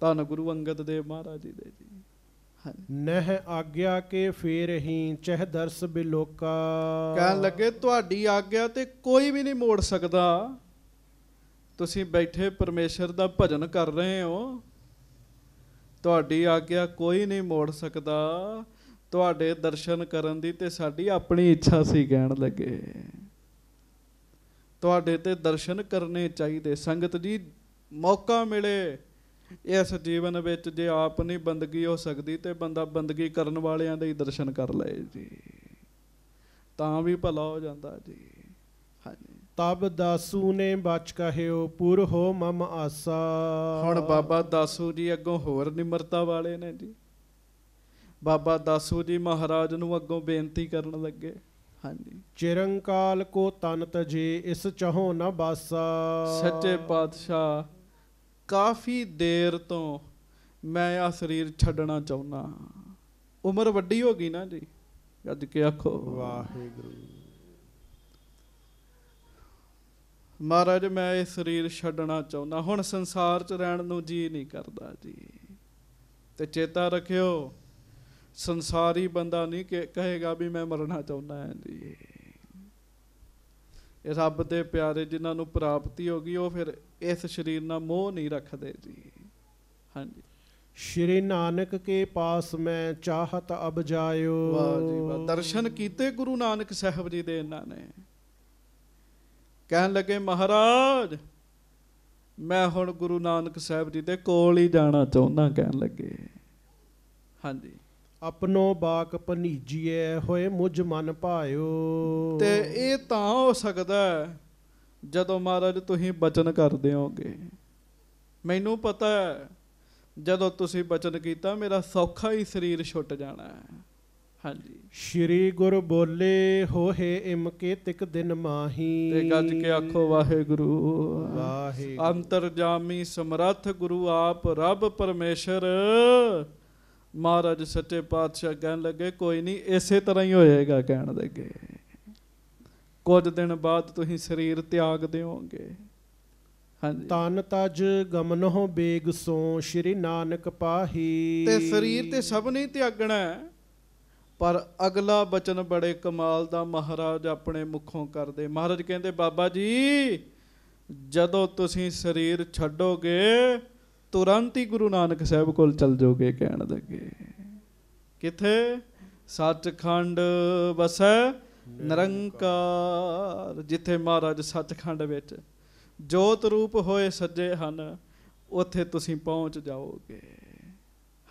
ਧੰਨ ਗੁਰੂ ਅੰਗਦ ਦੇਵ ਮਹਾਰਾਜ ਜੀ ਦੇ ਜੀ ਨਹਿ ਆਗਿਆ ਕੇ ਫੇਰ ਹੀ ਚਹ ਦਰਸ ਬਿਲੋਕਾ ਕਹਿਣ ਲੱਗੇ ਤੁਹਾਡੀ ਆਗਿਆ ਤੇ ਕੋਈ ਵੀ ਨਹੀਂ ਮੋੜ ਸਕਦਾ ਤੁਸੀਂ ਬੈਠੇ ਪਰਮੇਸ਼ਰ ਦਾ ਭਜਨ ਕਰ ਰਹੇ ਹੋ ਤੁਹਾਡੀ ਆਗਿਆ ਕੋਈ ਨਹੀਂ ਮੋੜ ਸਕਦਾ ਤੁਹਾਡੇ ਦਰਸ਼ਨ ਕਰਨ ਦੀ ਤੇ ਸਾਡੀ ਆਪਣੀ ਇੱਛਾ ਸੀ ਕਹਿਣ ਲੱਗੇ ਤੁਹਾਡੇ ਤੇ ਦਰਸ਼ਨ ਕਰਨੇ ਚਾਹੀਦੇ ਸੰਗਤ ਜੀ ਮੌਕਾ ਮਿਲੇ ਇਸ ਜੀਵਨ ਵਿੱਚ ਜੇ ਆਪ ਨਹੀਂ ਬੰਦਗੀ ਹੋ ਸਕਦੀ ਤੇ ਬੰਦਾ ਬੰਦਗੀ ਕਰਨ ਵਾਲਿਆਂ ਦੇ ਹੀ ਦਰਸ਼ਨ ਕਰ ਲਏ ਜੀ ਤਾਂ ਵੀ ਭਲਾ ਹੋ ਜਾਂਦਾ ਜੀ ਤਬ ਦਾਸੂ ਨੇ ਬਚ ਕਹਿਓ ਪੁਰ ਹੋ ਮਮ ਆਸਾ ਹੁਣ ਬਾਬਾ ਦਾਸੂ ਜੀ ਅੱਗੋਂ ਹੋਰ ਨਿਮਰਤਾ ਵਾਲੇ ਨੇ ਜੀ ਬਾਬਾ ਦਾਸੂ ਜੀ ਮਹਾਰਾਜ ਨੂੰ ਅੱਗੋਂ ਬੇਨਤੀ ਕਰਨ ਲੱਗੇ ਹਾਂਜੀ ਚਿਰੰਕਾਲ ਕੋ ਤਨ ਤਜੇ ਇਸ ਚਹੋ ਨਾ ਬਾਸਾ ਸੱਚੇ ਪਾਤਸ਼ਾਹ ਕਾਫੀ ਦੇਰ ਤੋਂ ਮੈਂ ਆ ਸਰੀਰ ਛੱਡਣਾ ਚਾਹੁੰਦਾ ਉਮਰ ਵੱਡੀ ਹੋ ਗਈ ਨਾ ਜੀ ਜਦ ਕਿ ਆਖੋ ਵਾਹਿਗੁਰੂ ਮਹਾਰਾਜ ਮੈਂ ਇਹ ਸਰੀਰ ਛੱਡਣਾ ਚਾਹੁੰਦਾ ਹੁਣ ਸੰਸਾਰ 'ਚ ਰਹਿਣ ਨੂੰ ਜੀ ਨਹੀਂ ਕਰਦਾ ਜੀ ਤੇ ਚੇਤਾ ਰੱਖਿਓ ਸੰਸਾਰੀ ਬੰਦਾ ਨਹੀਂ ਕਹੇਗਾ ਵੀ ਮੈਂ ਮਰਨਾ ਚਾਹੁੰਦਾ ਹਾਂ ਜੀ ਇਹ ਰੱਬ ਦੇ ਪਿਆਰੇ ਜਿਨ੍ਹਾਂ ਨੂੰ ਪ੍ਰਾਪਤੀ ਹੋ ਗਈ ਉਹ ਫਿਰ ਇਸ ਸਰੀਰ ਨਾਲ ਮੋਹ ਨਹੀਂ ਰੱਖਦੇ ਜੀ ਹਾਂਜੀ ਸ਼੍ਰੀ ਨਾਨਕ ਕੇ ਪਾਸ ਮੈਂ ਚਾਹਤ ਅਬ ਜਾਇਓ ਵਾਹ ਜੀ ਵਾਹ ਦਰਸ਼ਨ ਕੀਤੇ ਗੁਰੂ ਨਾਨਕ ਸਾਹਿਬ ਜੀ ਦੇ ਇਹਨਾਂ ਨੇ ਕਹਿਣ ਲੱਗੇ ਮਹਾਰਾਜ ਮੈਂ ਹੁਣ ਗੁਰੂ ਨਾਨਕ ਸਾਹਿਬ ਜੀ ਦੇ ਕੋਲ ਹੀ ਜਾਣਾ ਚਾਹੁੰਦਾ ਕਹਿਣ ਲੱਗੇ ਹਾਂਜੀ ਆਪਣੋ ਬਾਕ ਪਨੀਜੀਏ ਹੋਏ ਮੁਝ ਮਨ ਭਾਇਓ ਤੇ ਇਹ ਤਾਂ ਹੋ ਸਕਦਾ ਜਦੋਂ ਮਹਾਰਾਜ ਤੁਸੀਂ ਬਚਨ ਕਰਦੇ ਹੋਗੇ ਮੈਨੂੰ ਪਤਾ ਜਦੋਂ ਤੁਸੀਂ ਬਚਨ ਕੀਤਾ ਮੇਰਾ ਸੌਖਾ ਹੀ ਸਰੀਰ ਛੁੱਟ ਜਾਣਾ ਹੈ ਹਾਂਜੀ ਸ਼੍ਰੀ ਗੁਰ ਬੋਲੇ ਹੋਏ ਇਮਕੇ ਤਿਕ ਦਿਨ ਮਾਹੀ ਤੇ ਗੱਜ ਕੇ ਆਖੋ ਵਾਹਿਗੁਰੂ ਵਾਹਿਗੁਰੂ ਅੰਤਰਜਾਮੀ ਸਮਰੱਥ ਗੁਰੂ ਆਪ ਰੱਬ ਪਰਮੇਸ਼ਰ ਮਹਾਰਾਜ ਸੱਚੇ ਪਾਤਸ਼ਾਹ ਕਹਿਣ ਲੱਗੇ ਕੋਈ ਨਹੀਂ ਇਸੇ ਤਰ੍ਹਾਂ ਹੀ ਹੋਏਗਾ ਕਹਿਣ ਲੱਗੇ ਕੁਝ ਦਿਨ ਬਾਅਦ ਤੁਸੀਂ ਸਰੀਰ ਤਿਆਗ ਦਿਓਗੇ ਹਾਂਜੀ ਤਨ ਤਜ ਗਮਨਹੁ ਬੇਗ ਸੋ ਸ਼੍ਰੀ ਨਾਨਕ ਪਾਹੀ ਤੇ ਸਰੀਰ ਤੇ ਸਭ ਨਹੀਂ ਤਿਆਗਣਾ ਹੈ ਪਰ ਅਗਲਾ ਬਚਨ ਬੜੇ ਕਮਾਲ ਦਾ ਮਹਾਰਾਜ ਆਪਣੇ ਮੁਖੋਂ ਕਰਦੇ ਮਹਾਰਾਜ ਕਹਿੰਦੇ ਬਾਬਾ ਜੀ ਜਦੋਂ ਤੁਸੀਂ ਸਰੀਰ ਛੱਡੋਗੇ ਤੁਰੰਤ ਹੀ ਗੁਰੂ ਨਾਨਕ ਸਾਹਿਬ ਕੋਲ ਚਲ ਜਾਓਗੇ ਕਹਿਣ ਲੱਗੇ ਕਿੱਥੇ ਸੱਚਖੰਡ ਵਸੈ ਨਿਰੰਕਾਰ ਜਿੱਥੇ ਮਹਾਰਾਜ ਸੱਚਖੰਡ ਵਿੱਚ ਜੋਤ ਰੂਪ ਹੋਏ ਸੱਜੇ ਹਨ ਉੱਥੇ ਤੁਸੀਂ ਪਹੁੰਚ ਜਾਓਗੇ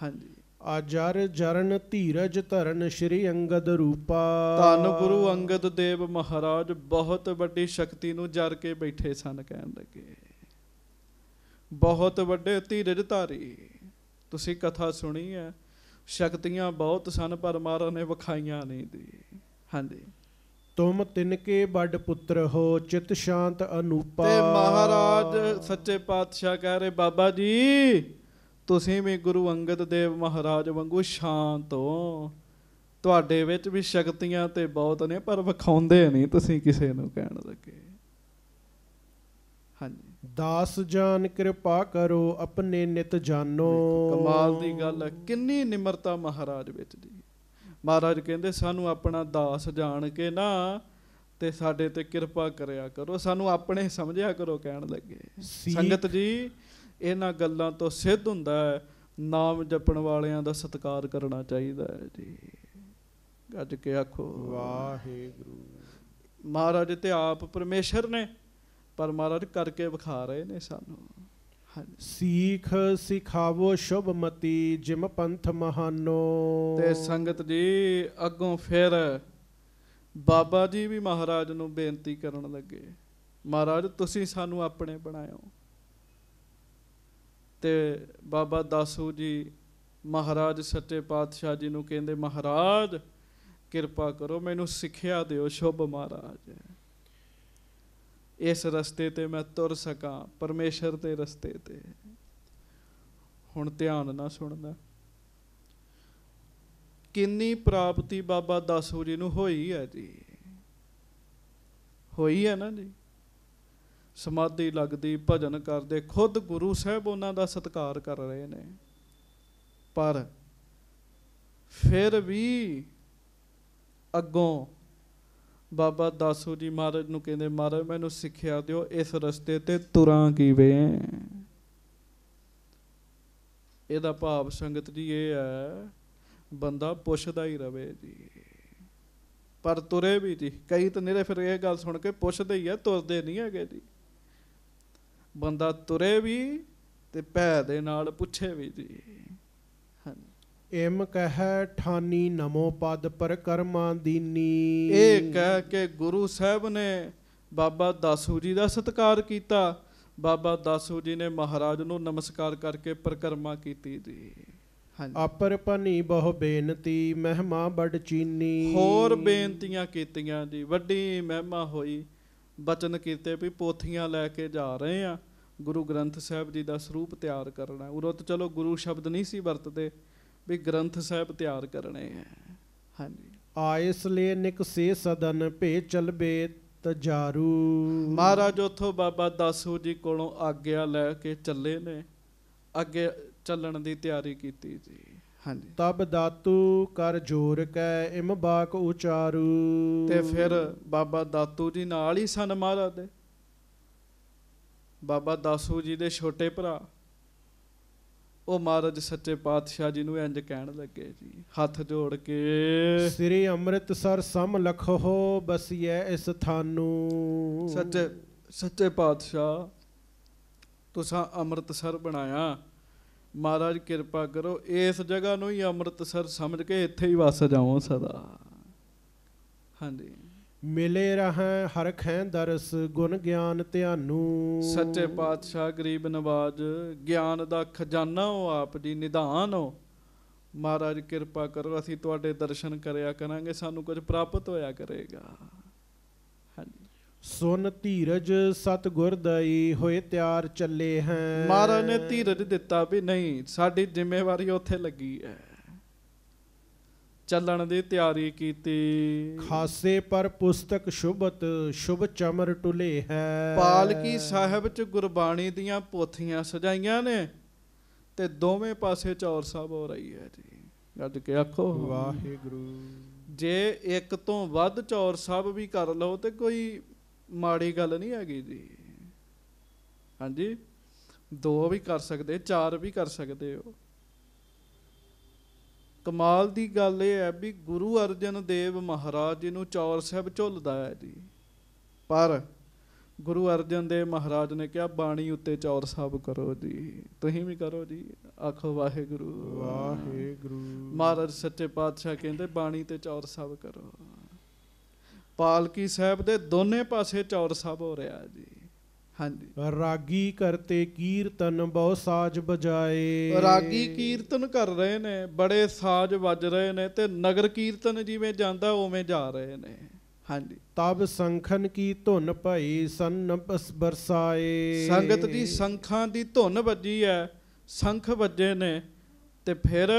ਹਾਂਜੀ ਅਜਰ ਜਰਨ ਧੀਰਜ ਧਰਨ ਸ਼੍ਰੀ ਅੰਗਦ ਰੂਪਾ ਧੰਨ ਗੁਰੂ ਅੰਗਦ ਦੇਵ ਮਹਾਰਾਜ ਬਹੁਤ ਵੱਡੀ ਸ਼ਕਤੀ ਨੂੰ ਜਰ ਕੇ ਬੈਠੇ ਸਨ ਕਹਿਣ ਲੱਗੇ ਬਹੁਤ ਵੱਡੇ ਧੀਰਜ ਧਾਰੀ ਤੁਸੀਂ ਕਥਾ ਸੁਣੀ ਹੈ ਸ਼ਕਤੀਆਂ ਬਹੁਤ ਸਨ ਪਰ ਮਹਾਰਾਜ ਨੇ ਵਿਖਾਈਆਂ ਨਹੀਂ ਦੀ ਹਾਂਜੀ ਤੁਮ ਕੇ ਵੱਡ ਪੁੱਤਰ ਹੋ ਚਿਤ ਸ਼ਾਂਤ ਅਨੂਪਾ ਤੇ ਮਹਾਰਾਜ ਸੱਚੇ ਪਾਤਸ਼ਾਹ ਕਹ ਰਹੇ ਬਾਬਾ ਜੀ ਤੁਸੀਂ ਵੀ ਗੁਰੂ ਅੰਗਦ ਦੇਵ ਮਹਾਰਾਜ ਵਾਂਗੂ ਸ਼ਾਂਤ ਹੋ ਤੁਹਾਡੇ ਵਿੱਚ ਵੀ ਸ਼ਕਤੀਆਂ ਤੇ ਬਹੁਤ ਨੇ ਪਰ ਵਿਖਾਉਂਦੇ ਨਹੀਂ ਤੁਸੀਂ ਕਿਸੇ ਨੂੰ ਕਹਿਣ ਲੱਗੇ ਹਾਂਜੀ ਦਾਸ ਜਾਨ ਕਿਰਪਾ ਕਰੋ ਆਪਣੇ ਨਿਤ ਜਾਨੋ ਕਮਾਲ ਦੀ ਗੱਲ ਹੈ ਕਿੰਨੀ ਨਿਮਰਤਾ ਮਹਾਰਾਜ ਵਿੱਚ ਦੀ ਮਹਾਰਾਜ ਕਹਿੰਦੇ ਸਾਨੂੰ ਆਪਣਾ ਦਾਸ ਜਾਣ ਕੇ ਨਾ ਤੇ ਸਾਡੇ ਤੇ ਕਿਰਪਾ ਕਰਿਆ ਕਰੋ ਸਾਨੂੰ ਆਪਣੇ ਸਮਝਿਆ ਕਰੋ ਕਹਿਣ ਲੱਗੇ ਸੰਗਤ ਜੀ ਇਹਨਾਂ ਗੱਲਾਂ ਤੋਂ ਸਿੱਧ ਹੁੰਦਾ ਹੈ ਨਾਮ ਜਪਣ ਵਾਲਿਆਂ ਦਾ ਸਤਿਕਾਰ ਕਰਨਾ ਚਾਹੀਦਾ ਹੈ ਜੀ ਗੱਜ ਕੇ ਆਖੋ ਵਾਹਿਗੁਰੂ ਮਹਾਰਾਜ ਤੇ ਆਪ ਪਰਮੇਸ਼ਰ ਨੇ ਪਰ ਮਹਾਰਾਜ ਕਰਕੇ ਵਿਖਾ ਰਹੇ ਨੇ ਸਾਨੂੰ ਸੀਖ ਸਿਖਾਵੋ ਸ਼ੁਭਮਤੀ ਜਿਮ ਪੰਥ ਮਹਾਨੋ ਤੇ ਸੰਗਤ ਜੀ ਅੱਗੋਂ ਫਿਰ ਬਾਬਾ ਜੀ ਵੀ ਮਹਾਰਾਜ ਨੂੰ ਬੇਨਤੀ ਕਰਨ ਲੱਗੇ ਮਹਾਰਾਜ ਤੁਸੀਂ ਸਾਨੂੰ ਆਪਣੇ ਬਣਾਇਓ ਤੇ ਬਾਬਾ ਦਾਸੂ ਜੀ ਮਹਾਰਾਜ ਸੱਚੇ ਪਾਤਸ਼ਾਹ ਜੀ ਨੂੰ ਕਹਿੰਦੇ ਮਹਾਰਾਜ ਕਿਰਪਾ ਕਰੋ ਮੈਨੂੰ ਸਿੱਖਿਆ ਦਿਓ ਸ਼ੁਭ ਮਹਾਰਾਜ ਇਸ ਰਸਤੇ ਤੇ ਮੈਂ ਤੁਰ ਸਕਾਂ ਪਰਮੇਸ਼ਰ ਦੇ ਰਸਤੇ ਤੇ ਹੁਣ ਧਿਆਨ ਨਾਲ ਸੁਣਦਾ ਕਿੰਨੀ ਪ੍ਰਾਪਤੀ ਬਾਬਾ ਦਾਸੂ ਜੀ ਨੂੰ ਹੋਈ ਹੈ ਜੀ ਹੋਈ ਹੈ ਨਾ ਜੀ ਸਮਾਧੀ ਲੱਗਦੀ ਭਜਨ ਕਰਦੇ ਖੁਦ ਗੁਰੂ ਸਾਹਿਬ ਉਹਨਾਂ ਦਾ ਸਤਿਕਾਰ ਕਰ ਰਹੇ ਨੇ ਪਰ ਫਿਰ ਵੀ ਅੱਗੋਂ ਬਾਬਾ ਦਾਸੂ ਜੀ ਮਹਾਰਾਜ ਨੂੰ ਕਹਿੰਦੇ ਮਹਾਰਾਜ ਮੈਨੂੰ ਸਿੱਖਿਆ ਦਿਓ ਇਸ ਰਸਤੇ ਤੇ ਤੁਰਾਂ ਕਿਵੇਂ ਇਹਦਾ ਭਾਵ ਸੰਗਤ ਜੀ ਇਹ ਹੈ ਬੰਦਾ ਪੁੱਛਦਾ ਹੀ ਰਵੇ ਜੀ ਪਰ ਤੁਰੇ ਵੀ ਜੀ ਕਈ ਤਾਂ ਨੇਰੇ ਫਿਰ ਇਹ ਗੱਲ ਸੁਣ ਕੇ ਪੁੱਛਦੇ ਹੀ ਆ ਤੁਰਦੇ ਨਹੀਂ ਹੈਗੇ ਜੀ ਬੰਦਾ ਤੁਰੇ ਵੀ ਤੇ ਭੈ ਦੇ ਨਾਲ ਪੁੱਛੇ ਵੀ ਜੀ ਇਮ ਕਹਿ ਠਾਨੀ ਨਮੋ ਪਦ ਪਰ ਕਰਮਾਂ ਦੀਨੀ ਇਹ ਕਹਿ ਕੇ ਗੁਰੂ ਸਾਹਿਬ ਨੇ ਬਾਬਾ ਦਾਸੂ ਜੀ ਦਾ ਸਤਿਕਾਰ ਕੀਤਾ ਬਾਬਾ ਦਾਸੂ ਜੀ ਨੇ ਮਹਾਰਾਜ ਨੂੰ ਨਮਸਕਾਰ ਕਰਕੇ ਪ੍ਰਕਰਮਾ ਕੀਤੀ ਜੀ ਆਪਰ ਪਨੀ ਬਹੁ ਬੇਨਤੀ ਮਹਿਮਾ ਬੜ ਚੀਨੀ ਹੋਰ ਬੇਨਤੀਆਂ ਕੀਤੀਆਂ ਜੀ ਵੱਡੀ ਮਹਿਮਾ ਹੋਈ ਬਚਨ ਕੀਤੇ ਵੀ ਪੋਥੀਆਂ ਲੈ ਕੇ ਜਾ ਰਹੇ ਆ ਗੁਰੂ ਗ੍ਰੰਥ ਸਾਹਿਬ ਜੀ ਦਾ ਸਰੂਪ ਤਿਆਰ ਕਰਨਾ ਉਰਤ ਤਾਂ ਚਲੋ ਗੁਰੂ ਸ਼ਬਦ ਨਹੀਂ ਸੀ ਵਰਤਦੇ ਵੀ ਗ੍ਰੰਥ ਸਾਹਿਬ ਤਿਆਰ ਕਰਨੇ ਹੈ ਹਾਂਜੀ ਆਇਸ ਲੈ ਨਿਕ ਸੇ ਸਦਨ ਭੇ ਚਲਬੇ ਤਜਾਰੂ ਮਹਾਰਾਜ ਉਥੋਂ ਬਾਬਾ ਦਾਸੂ ਜੀ ਕੋਲੋਂ ਆਗਿਆ ਲੈ ਕੇ ਚੱਲੇ ਨੇ ਅੱਗੇ ਚੱਲਣ ਦੀ ਤਿਆਰੀ ਕੀਤੀ ਜੀ ਹਾਂਜੀ ਤਬ ਦਾਤੂ ਕਰ ਜੋਰ ਕੈ ਇਮ ਬਾਕ ਉਚਾਰੂ ਤੇ ਫਿਰ ਬਾਬਾ ਦਾਤੂ ਜੀ ਨਾਲ ਹੀ ਸਨ ਮਹਾਰਾਜ ਦੇ ਬਾਬਾ ਦਾਸੂ ਜੀ ਦੇ ਛੋਟੇ ਭਰਾ ਉਹ ਮਹਾਰਾਜ ਸੱਚੇ ਪਾਤਸ਼ਾਹ ਜੀ ਨੂੰ ਇੰਜ ਕਹਿਣ ਲੱਗੇ ਜੀ ਹੱਥ ਜੋੜ ਕੇ ਸ੍ਰੀ ਅੰਮ੍ਰਿਤਸਰ ਸਮ ਲਖੋ ਬਸੀਐ ਇਸ ਥਾਨੂ ਸੱਚੇ ਸੱਚੇ ਪਾਤਸ਼ਾਹ ਤੁਸੀਂ ਅੰਮ੍ਰਿਤਸਰ ਬਣਾਇਆ ਮਹਾਰਾਜ ਕਿਰਪਾ ਕਰੋ ਇਸ ਜਗ੍ਹਾ ਨੂੰ ਹੀ ਅੰਮ੍ਰਿਤਸਰ ਸਮਝ ਕੇ ਇੱਥੇ ਹੀ ਵਸ ਜਾਵਾਂ ਸਦਾ ਹਾਂਜੀ ਮਿਲੇ ਰਹੈ ਹਰ ਖੈ ਦਰਸ ਗੁਣ ਗਿਆਨ ਧਿਆਨੂ ਸੱਚੇ ਪਾਤਸ਼ਾਹ ਗਰੀਬ ਨਵਾਜ ਗਿਆਨ ਦਾ ਖਜ਼ਾਨਾ ਹੋ ਆਪ ਜੀ ਨਿਧਾਨ ਹੋ ਮਹਾਰਾਜ ਕਿਰਪਾ ਕਰੋ ਅਸੀਂ ਤੁਹਾਡੇ ਦਰਸ਼ਨ ਕਰਿਆ ਕਰਾਂਗੇ ਸਾਨੂੰ ਕੁਝ ਪ੍ਰਾਪਤ ਹੋਇਆ ਕਰੇਗਾ ਸੁਨ ਧੀਰਜ ਸਤਗੁਰ ਦਈ ਹੋਏ ਤਿਆਰ ਚੱਲੇ ਹੈ ਮਹਾਰਾਜ ਨੇ ਧੀਰਜ ਦਿੱਤਾ ਵੀ ਨਹੀਂ ਸਾਡੀ ਜ਼ਿੰਮੇਵਾਰੀ ਉੱਥੇ ਲੱਗੀ ਹੈ ਚੱਲਣ ਦੀ ਤਿਆਰੀ ਕੀਤੀ ਖਾਸੇ ਪਰ ਪੁਸਤਕ ਸ਼ੁਭਤ ਸ਼ੁਭ ਚਮਰ ਟੁਲੇ ਹੈ ਪਾਲਕੀ ਸਾਹਿਬ ਚ ਗੁਰਬਾਣੀ ਦੀਆਂ ਪੋਥੀਆਂ ਸਜਾਈਆਂ ਨੇ ਤੇ ਦੋਵੇਂ ਪਾਸੇ ਚੌਰ ਸਾਹਿਬ ਹੋ ਰਹੀ ਹੈ ਜੀ ਅੱਜ ਕੇ ਆਖੋ ਵਾਹਿਗੁਰੂ ਜੇ ਇੱਕ ਤੋਂ ਵੱਧ ਚੌਰ ਸਾਹਿਬ ਵੀ ਕਰ ਲਓ ਤੇ ਕੋਈ ਮਾੜੀ ਗੱਲ ਨਹੀਂ ਹੈਗੀ ਜੀ ਹਾਂਜੀ ਦੋ ਵੀ ਕਰ ਸਕਦੇ ਚਾਰ ਵੀ ਕਰ ਸਕਦੇ ਹੋ ਕਮਾਲ ਦੀ ਗੱਲ ਇਹ ਹੈ ਵੀ ਗੁਰੂ ਅਰਜਨ ਦੇਵ ਮਹਾਰਾਜ ਜੀ ਨੂੰ ਚੌਰ ਸਾਹਿਬ ਝੁੱਲਦਾ ਹੈ ਜੀ ਪਰ ਗੁਰੂ ਅਰਜਨ ਦੇਵ ਮਹਾਰਾਜ ਨੇ ਕਿਹਾ ਬਾਣੀ ਉੱਤੇ ਚੌਰ ਸਾਹਿਬ ਕਰੋ ਜੀ ਤੁਸੀਂ ਵੀ ਕਰੋ ਜੀ ਆਖੋ ਵਾਹਿਗੁਰੂ ਵਾਹਿਗੁਰੂ ਮਹਾਰਾਜ ਸੱਚੇ ਪਾਤਸ਼ਾਹ ਕਹਿੰਦੇ ਬਾਣੀ ਤੇ ਚੌਰ ਸਾਹਿਬ ਕਰੋ ਪਾਲਕੀ ਸਾਹਿਬ ਦੇ ਦੋਨੇ ਪਾਸੇ ਚੌਰ ਸਾਹਿਬ ਹੋ ਰਿਹਾ ਜੀ ਹਾਂਜੀ ਰਾਗੀ ਕਰਤੇ ਕੀਰਤਨ ਬਹੁ ਸਾਜ ਬਜਾਏ ਰਾਗੀ ਕੀਰਤਨ ਕਰ ਰਹੇ ਨੇ ਬੜੇ ਸਾਜ ਵੱਜ ਰਹੇ ਨੇ ਤੇ ਨਗਰ ਕੀਰਤਨ ਜਿਵੇਂ ਜਾਂਦਾ ਉਵੇਂ ਜਾ ਰਹੇ ਨੇ ਹਾਂਜੀ ਤਬ ਸੰਖਨ ਕੀ ਧੁਨ ਭਈ ਸੰਨ ਬਸ ਬਰਸਾਏ ਸੰਗਤ ਦੀ ਸੰਖਾਂ ਦੀ ਧੁਨ ਵੱਜੀ ਹੈ ਸੰਖ ਵੱਜੇ ਨੇ ਤੇ ਫਿਰ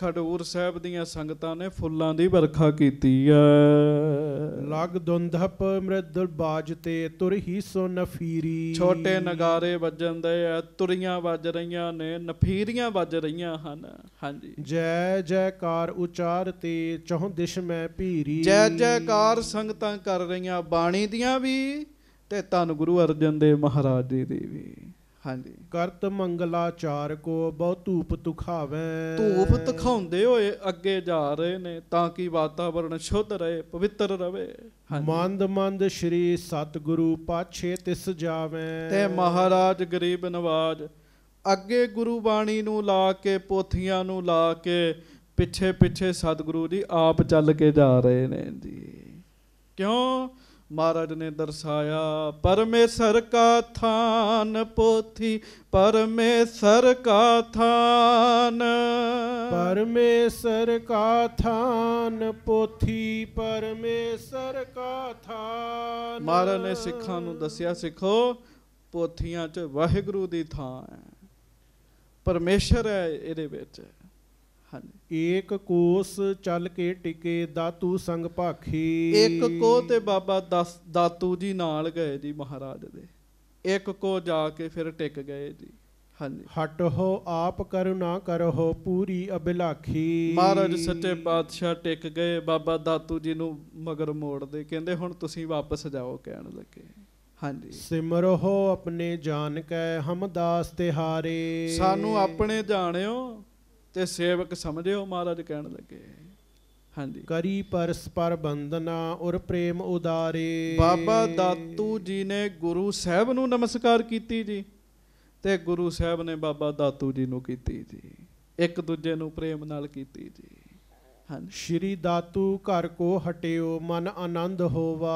ਖਡੂਰ ਸਾਹਿਬ ਦੀਆਂ ਸੰਗਤਾਂ ਨੇ ਫੁੱਲਾਂ ਦੀ ਵਰਖਾ ਕੀਤੀ ਹੈ ਲਗ ਦੁੰਧਪ ਮ੍ਰਿਦਲ ਬਾਜ ਤੇ ਤੁਰ ਹੀ ਸੋ ਨਫੀਰੀ ਛੋਟੇ ਨਗਾਰੇ ਦੇ ਆ ਤੁਰੀਆਂ ਵੱਜ ਰਹੀਆਂ ਨੇ ਨਫੀਰੀਆਂ ਵੱਜ ਰਹੀਆਂ ਹਨ ਹਾਂਜੀ ਜੈ ਜੈਕਾਰ ਉਚਾਰ ਤੇ ਚਹੁ ਦਿਸ਼ ਮੈਂ ਭੀਰੀ ਜੈ ਜੈਕਾਰ ਸੰਗਤਾਂ ਕਰ ਰਹੀਆਂ ਬਾਣੀ ਦੀਆਂ ਵੀ ਤੇ ਤਨ ਗੁਰੂ ਅਰਜਨ ਦੇ ਮਹਾਰਾਜ ਜੀ ਦੀ ਵੀ ਹਾਂਜੀ ਕਰਤ ਮੰਗਲਾ ਚਾਰ ਕੋ ਬਹੁ ਧੂਪ ਤੁਖਾਵੇ ਧੂਪ ਤਖਾਉਂਦੇ ਹੋਏ ਅੱਗੇ ਜਾ ਰਹੇ ਨੇ ਤਾਂ ਕਿ ਵਾਤਾਵਰਣ ਸ਼ੁੱਧ ਰਹੇ ਪਵਿੱਤਰ ਰਵੇ ਮੰਦ ਮੰਦ ਸ਼੍ਰੀ ਸਤਿਗੁਰੂ ਪਾਛੇ ਤਿਸ ਜਾਵੇ ਤੇ ਮਹਾਰਾਜ ਗਰੀਬ ਨਵਾਜ ਅੱਗੇ ਗੁਰੂ ਬਾਣੀ ਨੂੰ ਲਾ ਕੇ ਪੋਥੀਆਂ ਨੂੰ ਲਾ ਕੇ ਪਿੱਛੇ ਪਿੱਛੇ ਸਤਿਗੁਰੂ ਜੀ ਆਪ ਚੱਲ ਕੇ ਜਾ ਰਹੇ ਨੇ ਜੀ ਕਿਉਂ ਮਹਾਰਾਜ ਨੇ ਦਰਸਾਇਆ ਪਰਮੇਸ਼ਰ ਕਾ ਥਾਨ ਪੋਥੀ ਪਰਮੇਸ਼ਰ ਕਾ ਥਾਨ ਪਰਮੇਸ਼ਰ ਕਾ ਥਾਨ ਪੋਥੀ ਪਰਮੇਸ਼ਰ ਕਾ ਥਾਨ ਮਹਾਰਾਜ ਨੇ ਸਿੱਖਾਂ ਨੂੰ ਦੱਸਿਆ ਸਿੱਖੋ ਪੋਥੀਆਂ 'ਚ ਵਾਹਿਗੁਰੂ ਦੀ ਥਾਂ ਹੈ ਪਰਮੇਸ਼ਰ ਹੈ ਇਹਦੇ ਵਿੱਚ ਹਨ ਏਕ ਕੋਸ ਚੱਲ ਕੇ ਟਿਕੇ ਦਾਤੂ ਸੰਗ ਭਾਖੀ ਇੱਕ ਕੋ ਤੇ ਬਾਬਾ ਦਸ ਦਾਤੂ ਜੀ ਨਾਲ ਗਏ ਜੀ ਮਹਾਰਾਜ ਦੇ ਇੱਕ ਕੋ ਜਾ ਕੇ ਫਿਰ ਟਿਕ ਗਏ ਜੀ ਹਾਂਜੀ ਹਟ ਹੋ ਆਪ ਕਰੁਣਾ ਕਰੋ ਪੂਰੀ ਅਬਿਲਾਖੀ ਮਹਾਰਾਜ ਸੱਚੇ ਪਾਤਸ਼ਾਹ ਟਿਕ ਗਏ ਬਾਬਾ ਦਾਤੂ ਜੀ ਨੂੰ ਮਗਰ ਦੇ ਕਹਿੰਦੇ ਹੁਣ ਤੁਸੀਂ ਵਾਪਸ ਜਾਓ ਕਹਿਣ ਲੱਗੇ ਹਾਂਜੀ ਸਿਮਰੋ ਆਪਣੇ ਜਾਨ ਕੈ ਹਮਦਾਸ ਹਾਰੇ ਸਾਨੂੰ ਆਪਣੇ ਜਾਣਿਓ ਤੇ ਸੇਵਕ ਸਮਝਿਓ ਮਹਾਰਾਜ ਕਹਿਣ ਲੱਗੇ ਹਾਂਜੀ ਕਰੀ ਪਰਸਪਰ ਬੰਦਨਾ ਔਰ ਪ੍ਰੇਮ ਉਦਾਰੇ ਬਾਬਾ ਦਾਤੂ ਜੀ ਨੇ ਗੁਰੂ ਸਾਹਿਬ ਨੂੰ ਨਮਸਕਾਰ ਕੀਤੀ ਜੀ ਤੇ ਗੁਰੂ ਸਾਹਿਬ ਨੇ ਬਾਬਾ ਦਾਤੂ ਜੀ ਨੂੰ ਕੀਤੀ ਜੀ ਇੱਕ ਦੂਜੇ ਨੂੰ ਪ੍ਰੇਮ ਨਾਲ ਕੀਤੀ ਜੀ ਹਨ ਸ਼੍ਰੀ ਦਾਤੂ ਘਰ ਕੋ ਹਟਿਓ ਮਨ ਆਨੰਦ ਹੋਵਾ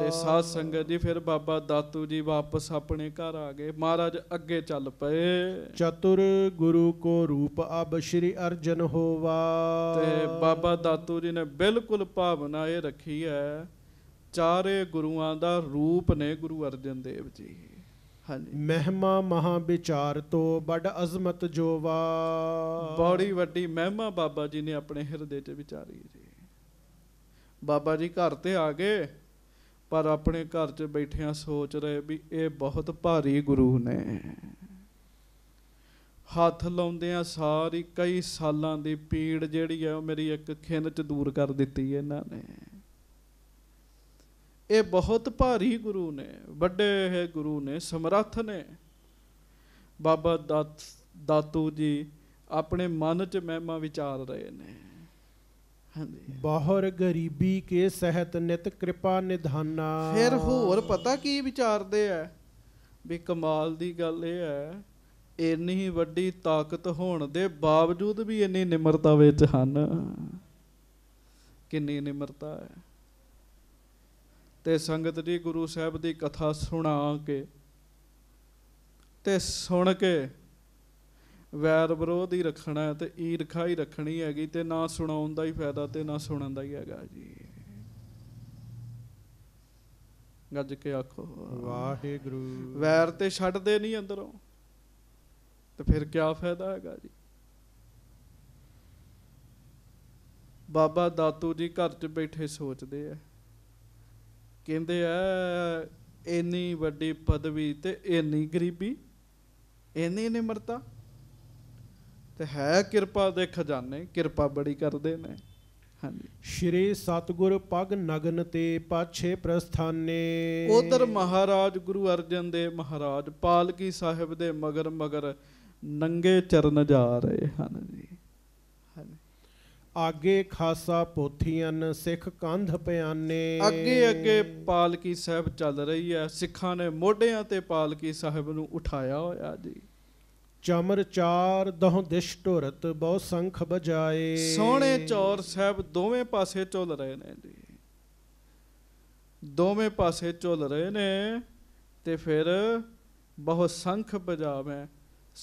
ਤੇ ਸਾਧ ਸੰਗਤ ਜੀ ਫਿਰ ਬਾਬਾ ਦਾਤੂ ਜੀ ਵਾਪਸ ਆਪਣੇ ਘਰ ਆ ਗਏ ਮਹਾਰਾਜ ਅੱਗੇ ਚੱਲ ਪਏ ਚਤੁਰ ਗੁਰੂ ਕੋ ਰੂਪ ਅਬ ਸ਼੍ਰੀ ਅਰਜਨ ਹੋਵਾ ਤੇ ਬਾਬਾ ਦਾਤੂ ਜੀ ਨੇ ਬਿਲਕੁਲ ਭਾਵਨਾ ਇਹ ਰੱਖੀ ਹੈ ਚਾਰੇ ਗੁਰੂਆਂ ਦਾ ਰੂਪ ਨੇ ਗੁਰੂ ਅਰਜਨ ਦੇਵ ਜੀ ਖਾਲੇ ਮਹਿਮਾ ਮਹਾ ਵਿਚਾਰ ਤੋ ਬੜ ਅਜ਼ਮਤ ਜੋਵਾ ਬੜੀ ਵੱਡੀ ਮਹਿਮਾ ਬਾਬਾ ਜੀ ਨੇ ਆਪਣੇ ਹਿਰਦੇ 'ਚ ਵਿਚਾਰੀ ਜੀ ਬਾਬਾ ਜੀ ਘਰ ਤੇ ਆ ਗਏ ਪਰ ਆਪਣੇ ਘਰ 'ਚ ਬੈਠਿਆਂ ਸੋਚ ਰਹੇ ਵੀ ਇਹ ਬਹੁਤ ਭਾਰੀ ਗੁਰੂ ਨੇ ਹੱਥ ਲਾਉਂਦਿਆਂ ਸਾਰੀ ਕਈ ਸਾਲਾਂ ਦੀ ਪੀੜ ਜਿਹੜੀ ਹੈ ਉਹ ਮੇਰੀ ਇੱਕ ਖਿੰਨ 'ਚ ਦੂਰ ਕਰ ਦਿੱਤੀ ਇਹਨਾਂ ਨੇ ਇਹ ਬਹੁਤ ਭਾਰੀ ਗੁਰੂ ਨੇ ਵੱਡੇ ਹੈ ਗੁਰੂ ਨੇ ਸਮਰੱਥ ਨੇ ਬਾਬਾ ਦਾਤ ਦਾਤੂ ਜੀ ਆਪਣੇ ਮਨ 'ਚ ਮਹਿਮਾ ਵਿਚਾਰ ਰਹੇ ਨੇ ਹਾਂਜੀ ਬਾਹਰ ਗਰੀਬੀ ਕੇ ਸਹਿਤ ਨਿਤ ਕਿਰਪਾ ਨਿਧਾਨਾ ਫਿਰ ਹੋਰ ਪਤਾ ਕੀ ਵਿਚਾਰਦੇ ਆ ਵੀ ਕਮਾਲ ਦੀ ਗੱਲ ਇਹ ਹੈ ਇੰਨੀ ਵੱਡੀ ਤਾਕਤ ਹੋਣ ਦੇ ਬਾਵਜੂਦ ਵੀ ਇੰਨੀ ਨਿਮਰਤਾ ਵਿੱਚ ਹਨ ਕਿੰਨੀ ਨਿਮਰਤਾ ਹੈ ਤੇ ਸੰਗਤ ਜੀ ਗੁਰੂ ਸਾਹਿਬ ਦੀ ਕਥਾ ਸੁਣਾ ਕੇ ਤੇ ਸੁਣ ਕੇ ਵੈਰ ਵਿਰੋਧ ਹੀ ਰੱਖਣਾ ਤੇ ਈਰਖਾ ਹੀ ਰੱਖਣੀ ਹੈਗੀ ਤੇ ਨਾ ਸੁਣਾਉਣ ਦਾ ਹੀ ਫਾਇਦਾ ਤੇ ਨਾ ਸੁਣਨ ਦਾ ਹੀ ਹੈਗਾ ਜੀ ਗੱਜ ਕੇ ਆਖੋ ਵਾਹਿਗੁਰੂ ਵੈਰ ਤੇ ਛੱਡਦੇ ਨਹੀਂ ਅੰਦਰੋਂ ਤੇ ਫਿਰ ਕੀ ਫਾਇਦਾ ਹੈਗਾ ਜੀ ਬਾਬਾ ਦਾਤੂ ਜੀ ਘਰ 'ਚ ਬੈਠੇ ਸੋਚਦੇ ਆ ਕਹਿੰਦੇ ਆ ਇੰਨੀ ਵੱਡੀ ਪਦਵੀ ਤੇ ਇੰਨੀ ਗਰੀਬੀ ਇੰਨੀ ਨਿਮਰਤਾ ਤੇ ਹੈ ਕਿਰਪਾ ਦੇ ਖਜ਼ਾਨੇ ਕਿਰਪਾ ਬੜੀ ਕਰਦੇ ਨੇ ਹਾਂਜੀ ਸ਼੍ਰੀ ਸਤਗੁਰ ਪਗ ਨਗਨ ਤੇ ਪਾਛੇ ਪ੍ਰਸਥਾਨੇ ਉਧਰ ਮਹਾਰਾਜ ਗੁਰੂ ਅਰਜਨ ਦੇ ਮਹਾਰਾਜ ਪਾਲਕੀ ਸਾਹਿਬ ਦੇ ਮਗਰ ਮਗਰ ਨੰਗੇ ਚਰਨ ਜਾ ਰਹੇ ਹਨ ਜੀ ਆਗੇ ਖਾਸਾ ਪੋਥੀਆਂ ਸਿੱਖ ਕੰਧ ਪਿਆਨੇ ਅੱਗੇ ਅੱਗੇ ਪਾਲਕੀ ਸਾਹਿਬ ਚੱਲ ਰਹੀ ਹੈ ਸਿੱਖਾਂ ਨੇ ਮੋਢਿਆਂ ਤੇ ਪਾਲਕੀ ਸਾਹਿਬ ਨੂੰ ਉਠਾਇਆ ਹੋਇਆ ਜੀ ਚਮਰ ਚਾਰ ਦਹ ਦਿਸ਼ ਢੁਰਤ ਬਹੁ ਸੰਖ ਬਜਾਏ ਸੋਹਣੇ ਚੌਰ ਸਾਹਿਬ ਦੋਵੇਂ ਪਾਸੇ ਝੁੱਲ ਰਹੇ ਨੇ ਜੀ ਦੋਵੇਂ ਪਾਸੇ ਝੁੱਲ ਰਹੇ ਨੇ ਤੇ ਫਿਰ ਬਹੁ ਸੰਖ ਬਜਾਵੇਂ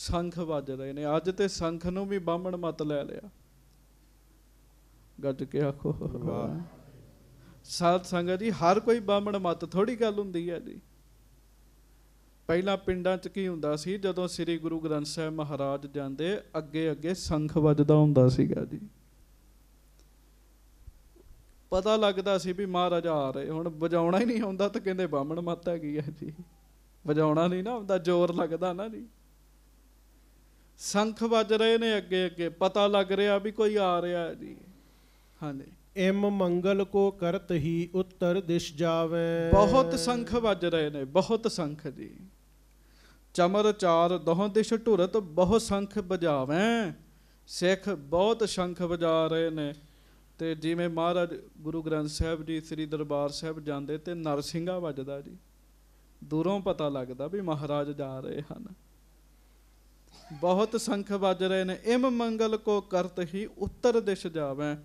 ਸੰਖ ਵੱਜ ਰਹੇ ਨੇ ਅੱਜ ਤੇ ਸੰਖ ਨੂੰ ਵੀ ਬਾਹਮਣ ਮਤ ਲੈ ਲਿਆ ਗੱਜ ਕੇ ਆਖੋ ਵਾਹ ਸਾਧ ਸੰਗਤ ਜੀ ਹਰ ਕੋਈ ਬਾਹਮਣ ਮਤ ਥੋੜੀ ਗੱਲ ਹੁੰਦੀ ਹੈ ਜੀ ਪਹਿਲਾਂ ਪਿੰਡਾਂ 'ਚ ਕੀ ਹੁੰਦਾ ਸੀ ਜਦੋਂ ਸ੍ਰੀ ਗੁਰੂ ਗ੍ਰੰਥ ਸਾਹਿਬ ਮਹਾਰਾਜ ਜਾਂਦੇ ਅੱਗੇ ਅੱਗੇ ਸੰਖ ਵੱਜਦਾ ਹੁੰਦਾ ਸੀਗਾ ਜੀ ਪਤਾ ਲੱਗਦਾ ਸੀ ਵੀ ਮਹਾਰਾਜ ਆ ਰਹੇ ਹੁਣ ਵਜਾਉਣਾ ਹੀ ਨਹੀਂ ਆਉਂਦਾ ਤਾਂ ਕਹਿੰਦੇ ਬਾਹਮਣ ਮਤ ਕੀ ਹੈ ਜੀ ਵਜਾਉਣਾ ਨਹੀਂ ਨਾ ਹੁੰਦਾ ਜ਼ੋਰ ਲੱਗਦਾ ਨਾ ਜੀ ਸੰਖ ਵੱਜ ਰਹੇ ਨੇ ਅੱਗੇ ਅੱਗੇ ਪਤਾ ਲੱਗ ਰਿਹਾ ਵੀ ਕੋਈ ਆ ਰਿਹਾ ਜੀ ਹਾਂਜੀ ਇਮ ਮੰਗਲ ਕੋ ਕਰਤ ਹੀ ਉੱਤਰ ਦਿਸ਼ ਜਾਵੇ ਬਹੁਤ ਸੰਖ ਵੱਜ ਰਹੇ ਨੇ ਬਹੁਤ ਸੰਖ ਜੀ ਚਮਰ ਚਾਰ ਦੋਹ ਦਿਸ਼ ਢੁਰਤ ਬਹੁ ਸੰਖ ਵਜਾਵੇਂ ਸਿੱਖ ਬਹੁਤ ਸੰਖ ਵਜਾ ਰਹੇ ਨੇ ਤੇ ਜਿਵੇਂ ਮਹਾਰਾਜ ਗੁਰੂ ਗ੍ਰੰਥ ਸਾਹਿਬ ਜੀ ਸ੍ਰੀ ਦਰਬਾਰ ਸਾਹਿਬ ਜਾਂਦੇ ਤੇ ਨਰਸਿੰਘਾ ਵੱਜਦਾ ਜੀ ਦੂਰੋਂ ਪਤਾ ਲੱਗਦਾ ਵੀ ਮਹਾਰਾਜ ਜਾ ਰਹੇ ਹਨ ਬਹੁਤ ਸੰਖ ਵੱਜ ਰਹੇ ਨੇ ਇਮ ਮੰਗਲ ਕੋ ਕਰਤ ਹੀ ਉੱਤਰ ਦਿਸ਼ ਜਾਵੇਂ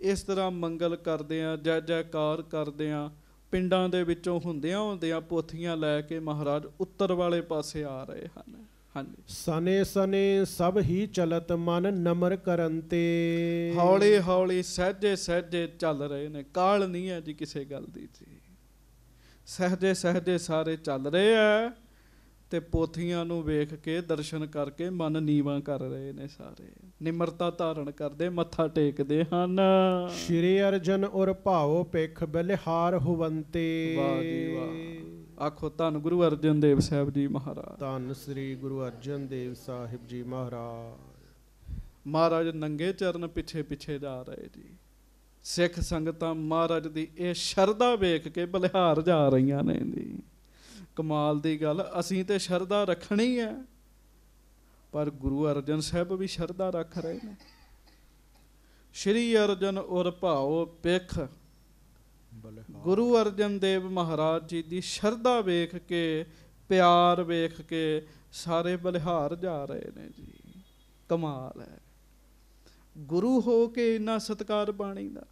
ਇਸ ਤਰ੍ਹਾਂ ਮੰਗਲ ਕਰਦੇ ਆ ਜੈ ਜੈਕਾਰ ਕਰਦੇ ਆ ਪਿੰਡਾਂ ਦੇ ਵਿੱਚੋਂ ਹੁੰਦਿਆਂ ਹੁੰਦਿਆਂ ਪੋਥੀਆਂ ਲੈ ਕੇ ਮਹਾਰਾਜ ਉੱਤਰ ਵਾਲੇ ਪਾਸੇ ਆ ਰਹੇ ਹਨ ਹਾਂਜੀ ਸਨੇ ਸਨੇ ਸਭ ਹੀ ਚਲਤ ਮਨ ਨਮਰ ਕਰਨ ਤੇ ਹੌਲੀ ਹੌਲੀ ਸਹਜੇ ਸਹਜੇ ਚੱਲ ਰਹੇ ਨੇ ਕਾਲ ਨਹੀਂ ਹੈ ਜੀ ਕਿਸੇ ਗੱਲ ਦੀ ਜੀ ਸਹਜੇ ਸਹਜੇ ਸਾਰੇ ਚੱਲ ਰਹੇ ਆ ਤੇ ਪੋਥੀਆਂ ਨੂੰ ਵੇਖ ਕੇ ਦਰਸ਼ਨ ਕਰਕੇ ਮਨ ਨੀਵਾ ਕਰ ਰਹੇ ਨੇ ਸਾਰੇ ਨਿਮਰਤਾ ਧਾਰਨ ਕਰਦੇ ਮੱਥਾ ਟੇਕਦੇ ਹਨ ਸ਼੍ਰੀ ਅਰਜਨ ਔਰ ਭਾਉ ਪੇਖ ਬਲਿਹਾਰ ਹੁਵੰਤੇ ਵਾਹ ਆਖੋ ਧੰਨ ਗੁਰੂ ਅਰਜਨ ਦੇਵ ਸਾਹਿਬ ਜੀ ਮਹਾਰਾਜ ਧੰਨ ਸ੍ਰੀ ਗੁਰੂ ਅਰਜਨ ਦੇਵ ਸਾਹਿਬ ਜੀ ਮਹਾਰਾਜ ਮਹਾਰਾਜ ਨੰਗੇ ਚਰਨ ਪਿੱਛੇ ਪਿੱਛੇ ਜਾ ਰਹੇ ਜੀ ਸਿੱਖ ਸੰਗਤਾਂ ਮਹਾਰਾਜ ਦੀ ਇਹ ਸ਼ਰਧਾ ਵੇਖ ਕੇ ਬਲਿਹਾਰ ਜਾ ਰਹੀਆਂ ਨੇ ਜੀ ਕਮਾਲ ਦੀ ਗੱਲ ਅਸੀਂ ਤੇ ਸ਼ਰਧਾ ਰੱਖਣੀ ਹੈ ਪਰ ਗੁਰੂ ਅਰਜਨ ਸਾਹਿਬ ਵੀ ਸ਼ਰਧਾ ਰੱਖ ਰਹੇ ਨੇ ਸ਼੍ਰੀ ਅਰਜਨ ਔਰ ਭਾਉ ਪਿਖ ਗੁਰੂ ਅਰਜਨ ਦੇਵ ਮਹਾਰਾਜ ਜੀ ਦੀ ਸ਼ਰਧਾ ਵੇਖ ਕੇ ਪਿਆਰ ਵੇਖ ਕੇ ਸਾਰੇ ਬਲਿਹਾਰ ਜਾ ਰਹੇ ਨੇ ਜੀ ਕਮਾਲ ਹੈ ਗੁਰੂ ਹੋ ਕੇ ਇਨਾ ਸਤਕਾਰ ਬਾਣੀ ਦਾ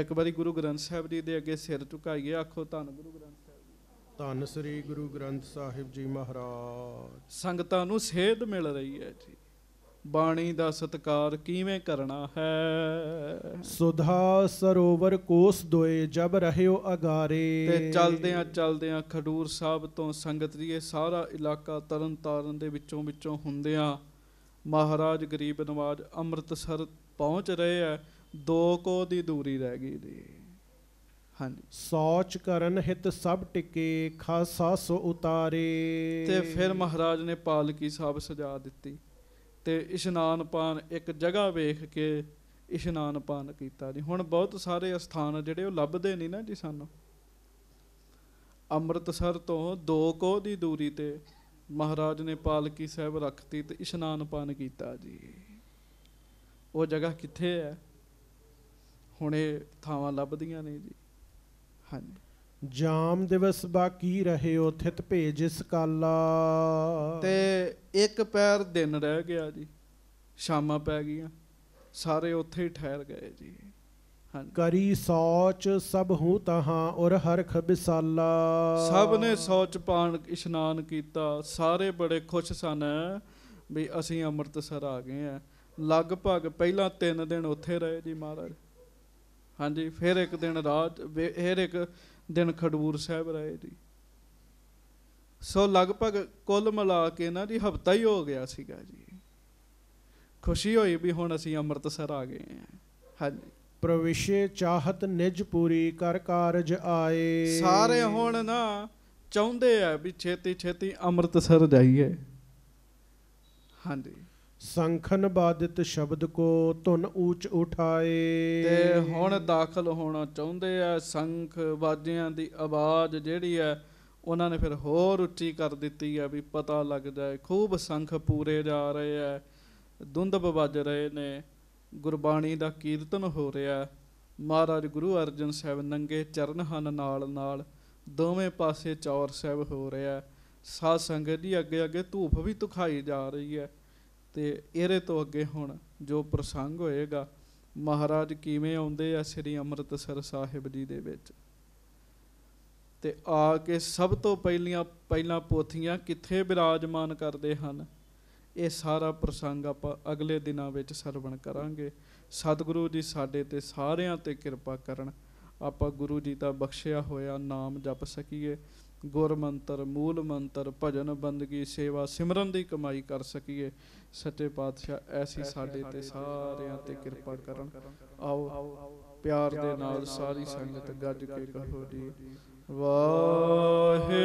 ਇੱਕ ਵਾਰੀ ਗੁਰੂ ਗ੍ਰੰਥ ਸਾਹਿਬ ਜੀ ਦੇ ਅੱਗੇ ਸਿਰ ਝੁਕਾਈਏ ਆਖੋ ਧੰਨ ਗੁਰੂ ਗ੍ਰੰਥ ਧੰਨ ਸ੍ਰੀ ਗੁਰੂ ਗ੍ਰੰਥ ਸਾਹਿਬ ਜੀ ਮਹਾਰਾਜ ਸੰਗਤਾਂ ਨੂੰ ਸੇਧ ਮਿਲ ਰਹੀ ਹੈ ਜੀ ਬਾਣੀ ਦਾ ਸਤਕਾਰ ਕਿਵੇਂ ਕਰਨਾ ਹੈ ਸੁਧਾ ਸਰੋਵਰ ਕੋਸ ਦੋਏ ਜਬ ਰਹਿਓ ਅਗਾਰੇ ਤੇ ਚਲਦਿਆਂ ਚਲਦਿਆਂ ਖਡੂਰ ਸਾਹਿਬ ਤੋਂ ਸੰਗਤ ਜੀ ਇਹ ਸਾਰਾ ਇਲਾਕਾ ਤਰਨ ਤਾਰਨ ਦੇ ਵਿੱਚੋਂ ਵਿੱਚੋਂ ਹੁੰਦਿਆਂ ਮਹਾਰਾਜ ਗਰੀਬ ਨਵਾਜ ਅੰਮ੍ਰਿਤਸਰ ਪਹੁੰਚ ਰਹੇ ਆ ਦੋ ਕੋ ਦੀ ਦੂਰੀ ਰਹਿ ਗਈ ਦੀ ਹਾਂਜੀ ਸੋਚ ਕਰਨ ਹਿਤ ਸਭ ਟਿਕੇ ਖਾਸਾ ਸੋ ਉਤਾਰੇ ਤੇ ਫਿਰ ਮਹਾਰਾਜ ਨੇ ਪਾਲਕੀ ਸਾਹਿਬ ਸਜਾ ਦਿੱਤੀ ਤੇ ਇਸ਼ਨਾਨ ਪਾਨ ਇੱਕ ਜਗ੍ਹਾ ਵੇਖ ਕੇ ਇਸ਼ਨਾਨ ਪਾਨ ਕੀਤਾ ਜੀ ਹੁਣ ਬਹੁਤ ਸਾਰੇ ਸਥਾਨ ਜਿਹੜੇ ਉਹ ਲੱਭਦੇ ਨਹੀਂ ਨਾ ਜੀ ਸਾਨੂੰ ਅੰਮ੍ਰਿਤਸਰ ਤੋਂ 2 ਕੋਹ ਦੀ ਦੂਰੀ ਤੇ ਮਹਾਰਾਜ ਨੇ ਪਾਲਕੀ ਸਾਹਿਬ ਰੱਖਤੀ ਤੇ ਇਸ਼ਨਾਨ ਪਾਨ ਕੀਤਾ ਜੀ ਉਹ ਜਗ੍ਹਾ ਕਿੱਥੇ ਹੈ ਹੁਣੇ ਥਾਵਾਂ ਲੱਭਦੀਆਂ ਨੇ ਜੀ ਹਾਂਜੀ ਜਾਮ ਦਿਵਸ ਬਾਕੀ ਰਹਿਓ ਥਿਤ ਭੇਜ ਇਸ ਕਾਲਾ ਤੇ ਇੱਕ ਪੈਰ ਦਿਨ ਰਹਿ ਗਿਆ ਜੀ ਸ਼ਾਮਾਂ ਪੈ ਗਈਆਂ ਸਾਰੇ ਉੱਥੇ ਹੀ ਠਹਿਰ ਗਏ ਜੀ ਕਰੀ ਸੋਚ ਸਭ ਹੂ ਤਹਾਂ ਔਰ ਹਰਖ ਬਿਸਾਲਾ ਸਭ ਨੇ ਸੋਚ ਪਾਣ ਇਸ਼ਨਾਨ ਕੀਤਾ ਸਾਰੇ ਬੜੇ ਖੁਸ਼ ਸਨ ਵੀ ਅਸੀਂ ਅੰਮ੍ਰਿਤਸਰ ਆ ਗਏ ਆ ਲਗਭਗ ਪਹਿਲਾਂ 3 ਦਿਨ ਉੱਥੇ ਰਹੇ ਜੀ ਮਹਾਰਾਜ ਹਾਂਜੀ ਫਿਰ ਇੱਕ ਦਿਨ ਰਾਤ ਫਿਰ ਇੱਕ ਦਿਨ ਖਡੂਰ ਸਾਹਿਬ ਰਾਏ ਜੀ ਸੋ ਲਗਭਗ ਕੁੱਲ ਮਿਲਾ ਕੇ ਨਾ ਜੀ ਹਫਤਾ ਹੀ ਹੋ ਗਿਆ ਸੀਗਾ ਜੀ ਖੁਸ਼ੀ ਹੋਈ ਵੀ ਹੁਣ ਅਸੀਂ ਅੰਮ੍ਰਿਤਸਰ ਆ ਗਏ ਹਾਂ ਹਾਂਜੀ ਪ੍ਰਵਿਸ਼ੇ ਚਾਹਤ ਨਿਜ ਪੂਰੀ ਕਰ ਕਾਰਜ ਆਏ ਸਾਰੇ ਹੁਣ ਨਾ ਚਾਹੁੰਦੇ ਆ ਵੀ ਛੇਤੀ ਛੇਤੀ ਅੰਮ੍ਰਿਤਸਰ ਜਾਈਏ ਹਾਂਜੀ ਸੰਖਨ ਬਾਦਿਤ ਸ਼ਬਦ ਕੋ ਧੁਨ ਉੱਚ ਉਠਾਏ ਤੇ ਹੁਣ ਦਾਖਲ ਹੋਣਾ ਚਾਹੁੰਦੇ ਆ ਸੰਖ ਬਾਜਿਆਂ ਦੀ ਆਵਾਜ਼ ਜਿਹੜੀ ਹੈ ਉਹਨਾਂ ਨੇ ਫਿਰ ਹੋਰ ਉੱਚੀ ਕਰ ਦਿੱਤੀ ਆ ਵੀ ਪਤਾ ਲੱਗ ਜਾਏ ਖੂਬ ਸੰਖ ਪੂਰੇ ਜਾ ਰਹੇ ਆ ਦੁੰਦਬ ਵੱਜ ਰਹੇ ਨੇ ਗੁਰਬਾਣੀ ਦਾ ਕੀਰਤਨ ਹੋ ਰਿਹਾ ਮਹਾਰਾਜ ਗੁਰੂ ਅਰਜਨ ਸਾਹਿਬ ਨੰਗੇ ਚਰਨ ਹਨ ਨਾਲ ਨਾਲ ਦੋਵੇਂ ਪਾਸੇ ਚੌਰ ਸਾਹਿਬ ਹੋ ਰਿਹਾ ਸਾਧ ਸੰਗਤ ਦੀ ਅੱਗੇ ਅੱਗੇ ਧੂਪ ਵੀ ਤੁਖਾਈ ਜਾ ਰਹੀ ਹੈ ਤੇ ਇਹਦੇ ਤੋਂ ਅੱਗੇ ਹੁਣ ਜੋ ਪ੍ਰਸੰਗ ਹੋਏਗਾ ਮਹਾਰਾਜ ਕਿਵੇਂ ਆਉਂਦੇ ਆ ਸ੍ਰੀ ਅੰਮ੍ਰਿਤਸਰ ਸਾਹਿਬ ਜੀ ਦੇ ਵਿੱਚ ਤੇ ਆ ਕੇ ਸਭ ਤੋਂ ਪਹਿਲੀਆਂ ਪਹਿਲਾਂ ਪੋਥੀਆਂ ਕਿੱਥੇ ਬਿਰਾਜਮਾਨ ਕਰਦੇ ਹਨ ਇਹ ਸਾਰਾ ਪ੍ਰਸੰਗ ਆਪਾਂ ਅਗਲੇ ਦਿਨਾਂ ਵਿੱਚ ਸਰਵਣ ਕਰਾਂਗੇ ਸਤਿਗੁਰੂ ਜੀ ਸਾਡੇ ਤੇ ਸਾਰਿਆਂ ਤੇ ਕਿਰਪਾ ਕਰਨ ਆਪਾਂ ਗੁਰੂ ਜੀ ਦਾ ਬਖਸ਼ਿਆ ਹੋਇਆ ਨਾਮ ਜਪ ਸਕੀਏ ਗੁਰ ਮੰਤਰ ਮੂਲ ਮੰਤਰ ਭਜਨ ਬੰਦਗੀ ਸੇਵਾ ਸਿਮਰਨ ਦੀ ਕਮਾਈ ਕਰ ਸਕੀਏ ਸੱਚੇ ਪਾਤਸ਼ਾਹ ਐਸੀ ਸਾਡੇ ਤੇ ਸਾਰਿਆਂ ਤੇ ਕਿਰਪਾ ਕਰਨ ਆਓ ਪਿਆਰ ਦੇ ਨਾਲ ਸਾਰੀ ਸੰਗਤ ਗੱਜ ਕੇ ਕਹੋ ਜੀ ਵਾਹਿਗੁਰੂ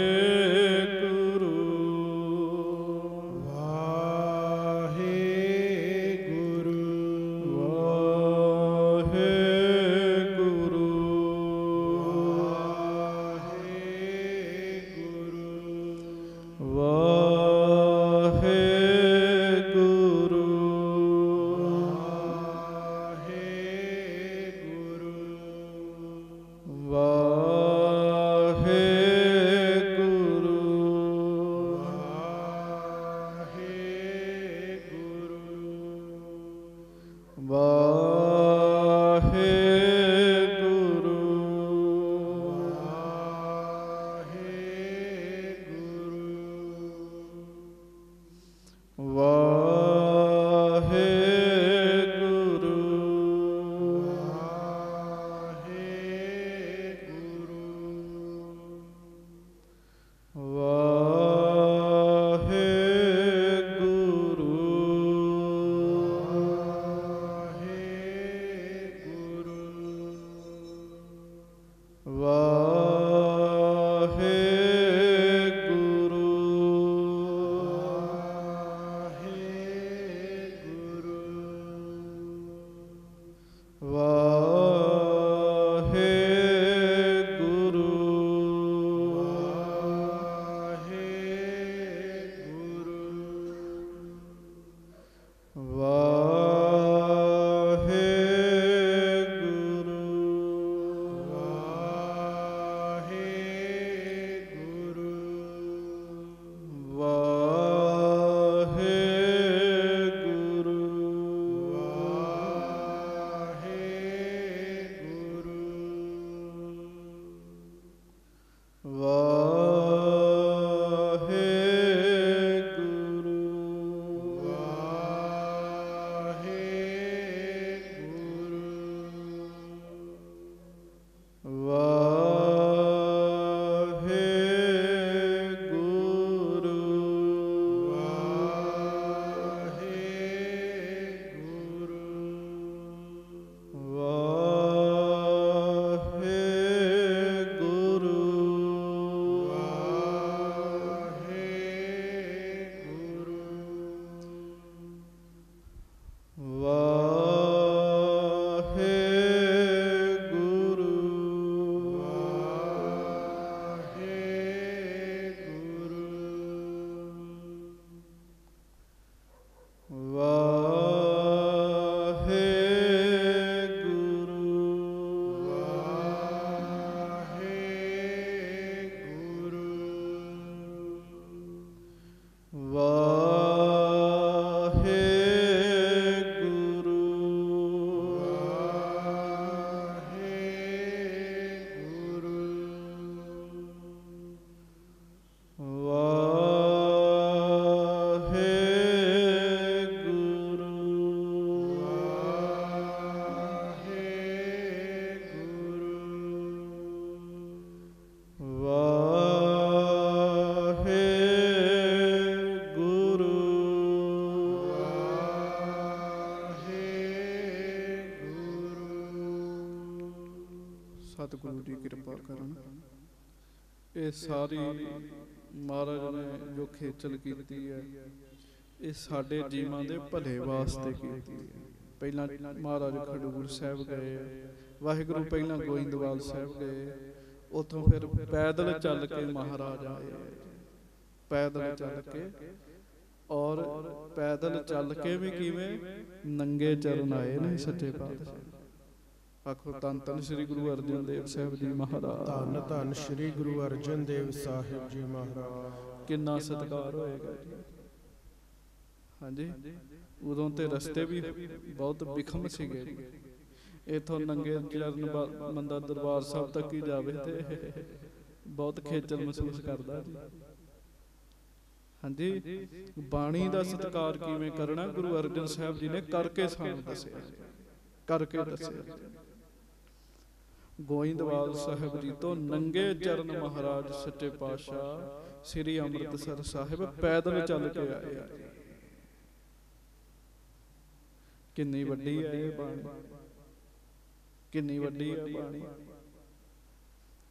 ਸਤਿਗੁਰੂ ਦੀ ਕਿਰਪਾ ਕਰਨ ਇਹ ਸਾਰੀ ਮਹਾਰਾਜ ਨੇ ਜੋ ਖੇਚਲ ਕੀਤੀ ਹੈ ਇਹ ਸਾਡੇ ਜੀਵਾਂ ਦੇ ਭਲੇ ਵਾਸਤੇ ਕੀਤੀ ਹੈ ਪਹਿਲਾਂ ਮਹਾਰਾਜ ਖਡੂਰ ਸਾਹਿਬ ਗਏ ਵਾਹਿਗੁਰੂ ਪਹਿਲਾਂ ਗੋਇੰਦਵਾਲ ਸਾਹਿਬ ਗਏ ਉਥੋਂ ਫਿਰ ਪੈਦਲ ਚੱਲ ਕੇ ਮਹਾਰਾਜ ਆਏ ਪੈਦਲ ਚੱਲ ਕੇ ਔਰ ਪੈਦਲ ਚੱਲ ਕੇ ਵੀ ਕਿਵੇਂ ਨੰਗੇ ਚਰਨ ਆਏ ਨੇ ਸੱਚੇ ਪਾਤਸ਼ਾਹ ਆਖੋ ਤਨ ਤਨ ਸ੍ਰੀ ਗੁਰੂ ਅਰਜਨ ਦੇਵ ਸਾਹਿਬ ਜੀ ਮਹਾਰਾਜ ਧੰਨ ਧੰਨ ਸ੍ਰੀ ਗੁਰੂ ਅਰਜਨ ਦੇਵ ਸਾਹਿਬ ਜੀ ਮਹਾਰਾਜ ਕਿੰਨਾ ਸਤਿਕਾਰ ਹੋਏਗਾ ਜੀ ਹਾਂਜੀ ਉਦੋਂ ਤੇ ਰਸਤੇ ਵੀ ਬਹੁਤ ਵਿਖਮ ਸੀਗੇ ਇਥੋਂ ਨੰਗੇ ਚਰਨ ਮੰਦਾ ਦਰਬਾਰ ਸਾਹਿਬ ਤੱਕ ਹੀ ਜਾਵੇ ਤੇ ਬਹੁਤ ਖੇਚਲ ਮਹਿਸੂਸ ਕਰਦਾ ਜੀ ਹਾਂਜੀ ਬਾਣੀ ਦਾ ਸਤਕਾਰ ਕਿਵੇਂ ਕਰਨਾ ਗੁਰੂ ਅਰਜਨ ਸਾਹਿਬ ਜੀ ਨੇ ਕਰਕੇ ਸਾਨੂੰ ਦੱਸਿਆ ਕਰਕੇ ਦੱਸਿਆ ਗੋਇੰਦਵਾਲ ਸਾਹਿਬ ਜੀ ਤੋਂ ਨੰਗੇ ਚਰਨ ਮਹਾਰਾਜ ਸੱਚੇ ਪਾਤਸ਼ਾਹ ਸ੍ਰੀ ਅੰਮ੍ਰਿਤਸਰ ਸਾਹਿਬ ਪੈਦਲ ਚੱਲ ਕੇ ਆਏ ਆ ਕਿੰਨੀ ਵੱਡੀ ਹੈ ਇਹ ਬਾਣੀ ਕਿੰਨੀ ਵੱਡੀ ਹੈ ਬਾਣੀ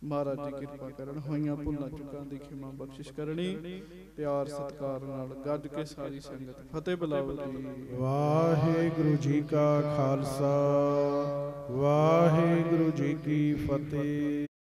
ਮਹਾਰਾਜ ਜੀ ਕਿਰਪਾ ਕਰਨ ਹੋਈਆਂ ਭੁੱਲਾਂ ਚੁੱਕਾਂ ਦੀ ਖਿਮਾ ਬਖਸ਼ਿਸ਼ ਕਰਨੀ ਪਿਆਰ ਸਤਕਾਰ ਨਾਲ ਗੱਜ ਕੇ ਸਾਰੀ ਸੰਗਤ ਫਤਿਹ ਬੁਲਾਓ ਜੀ ਵਾਹਿਗੁਰੂ ਜੀ ਕਾ ਖਾਲਸਾ ਵਾਹਿਗੁਰੂ ਜੀ ਕੀ ਫਤਿਹ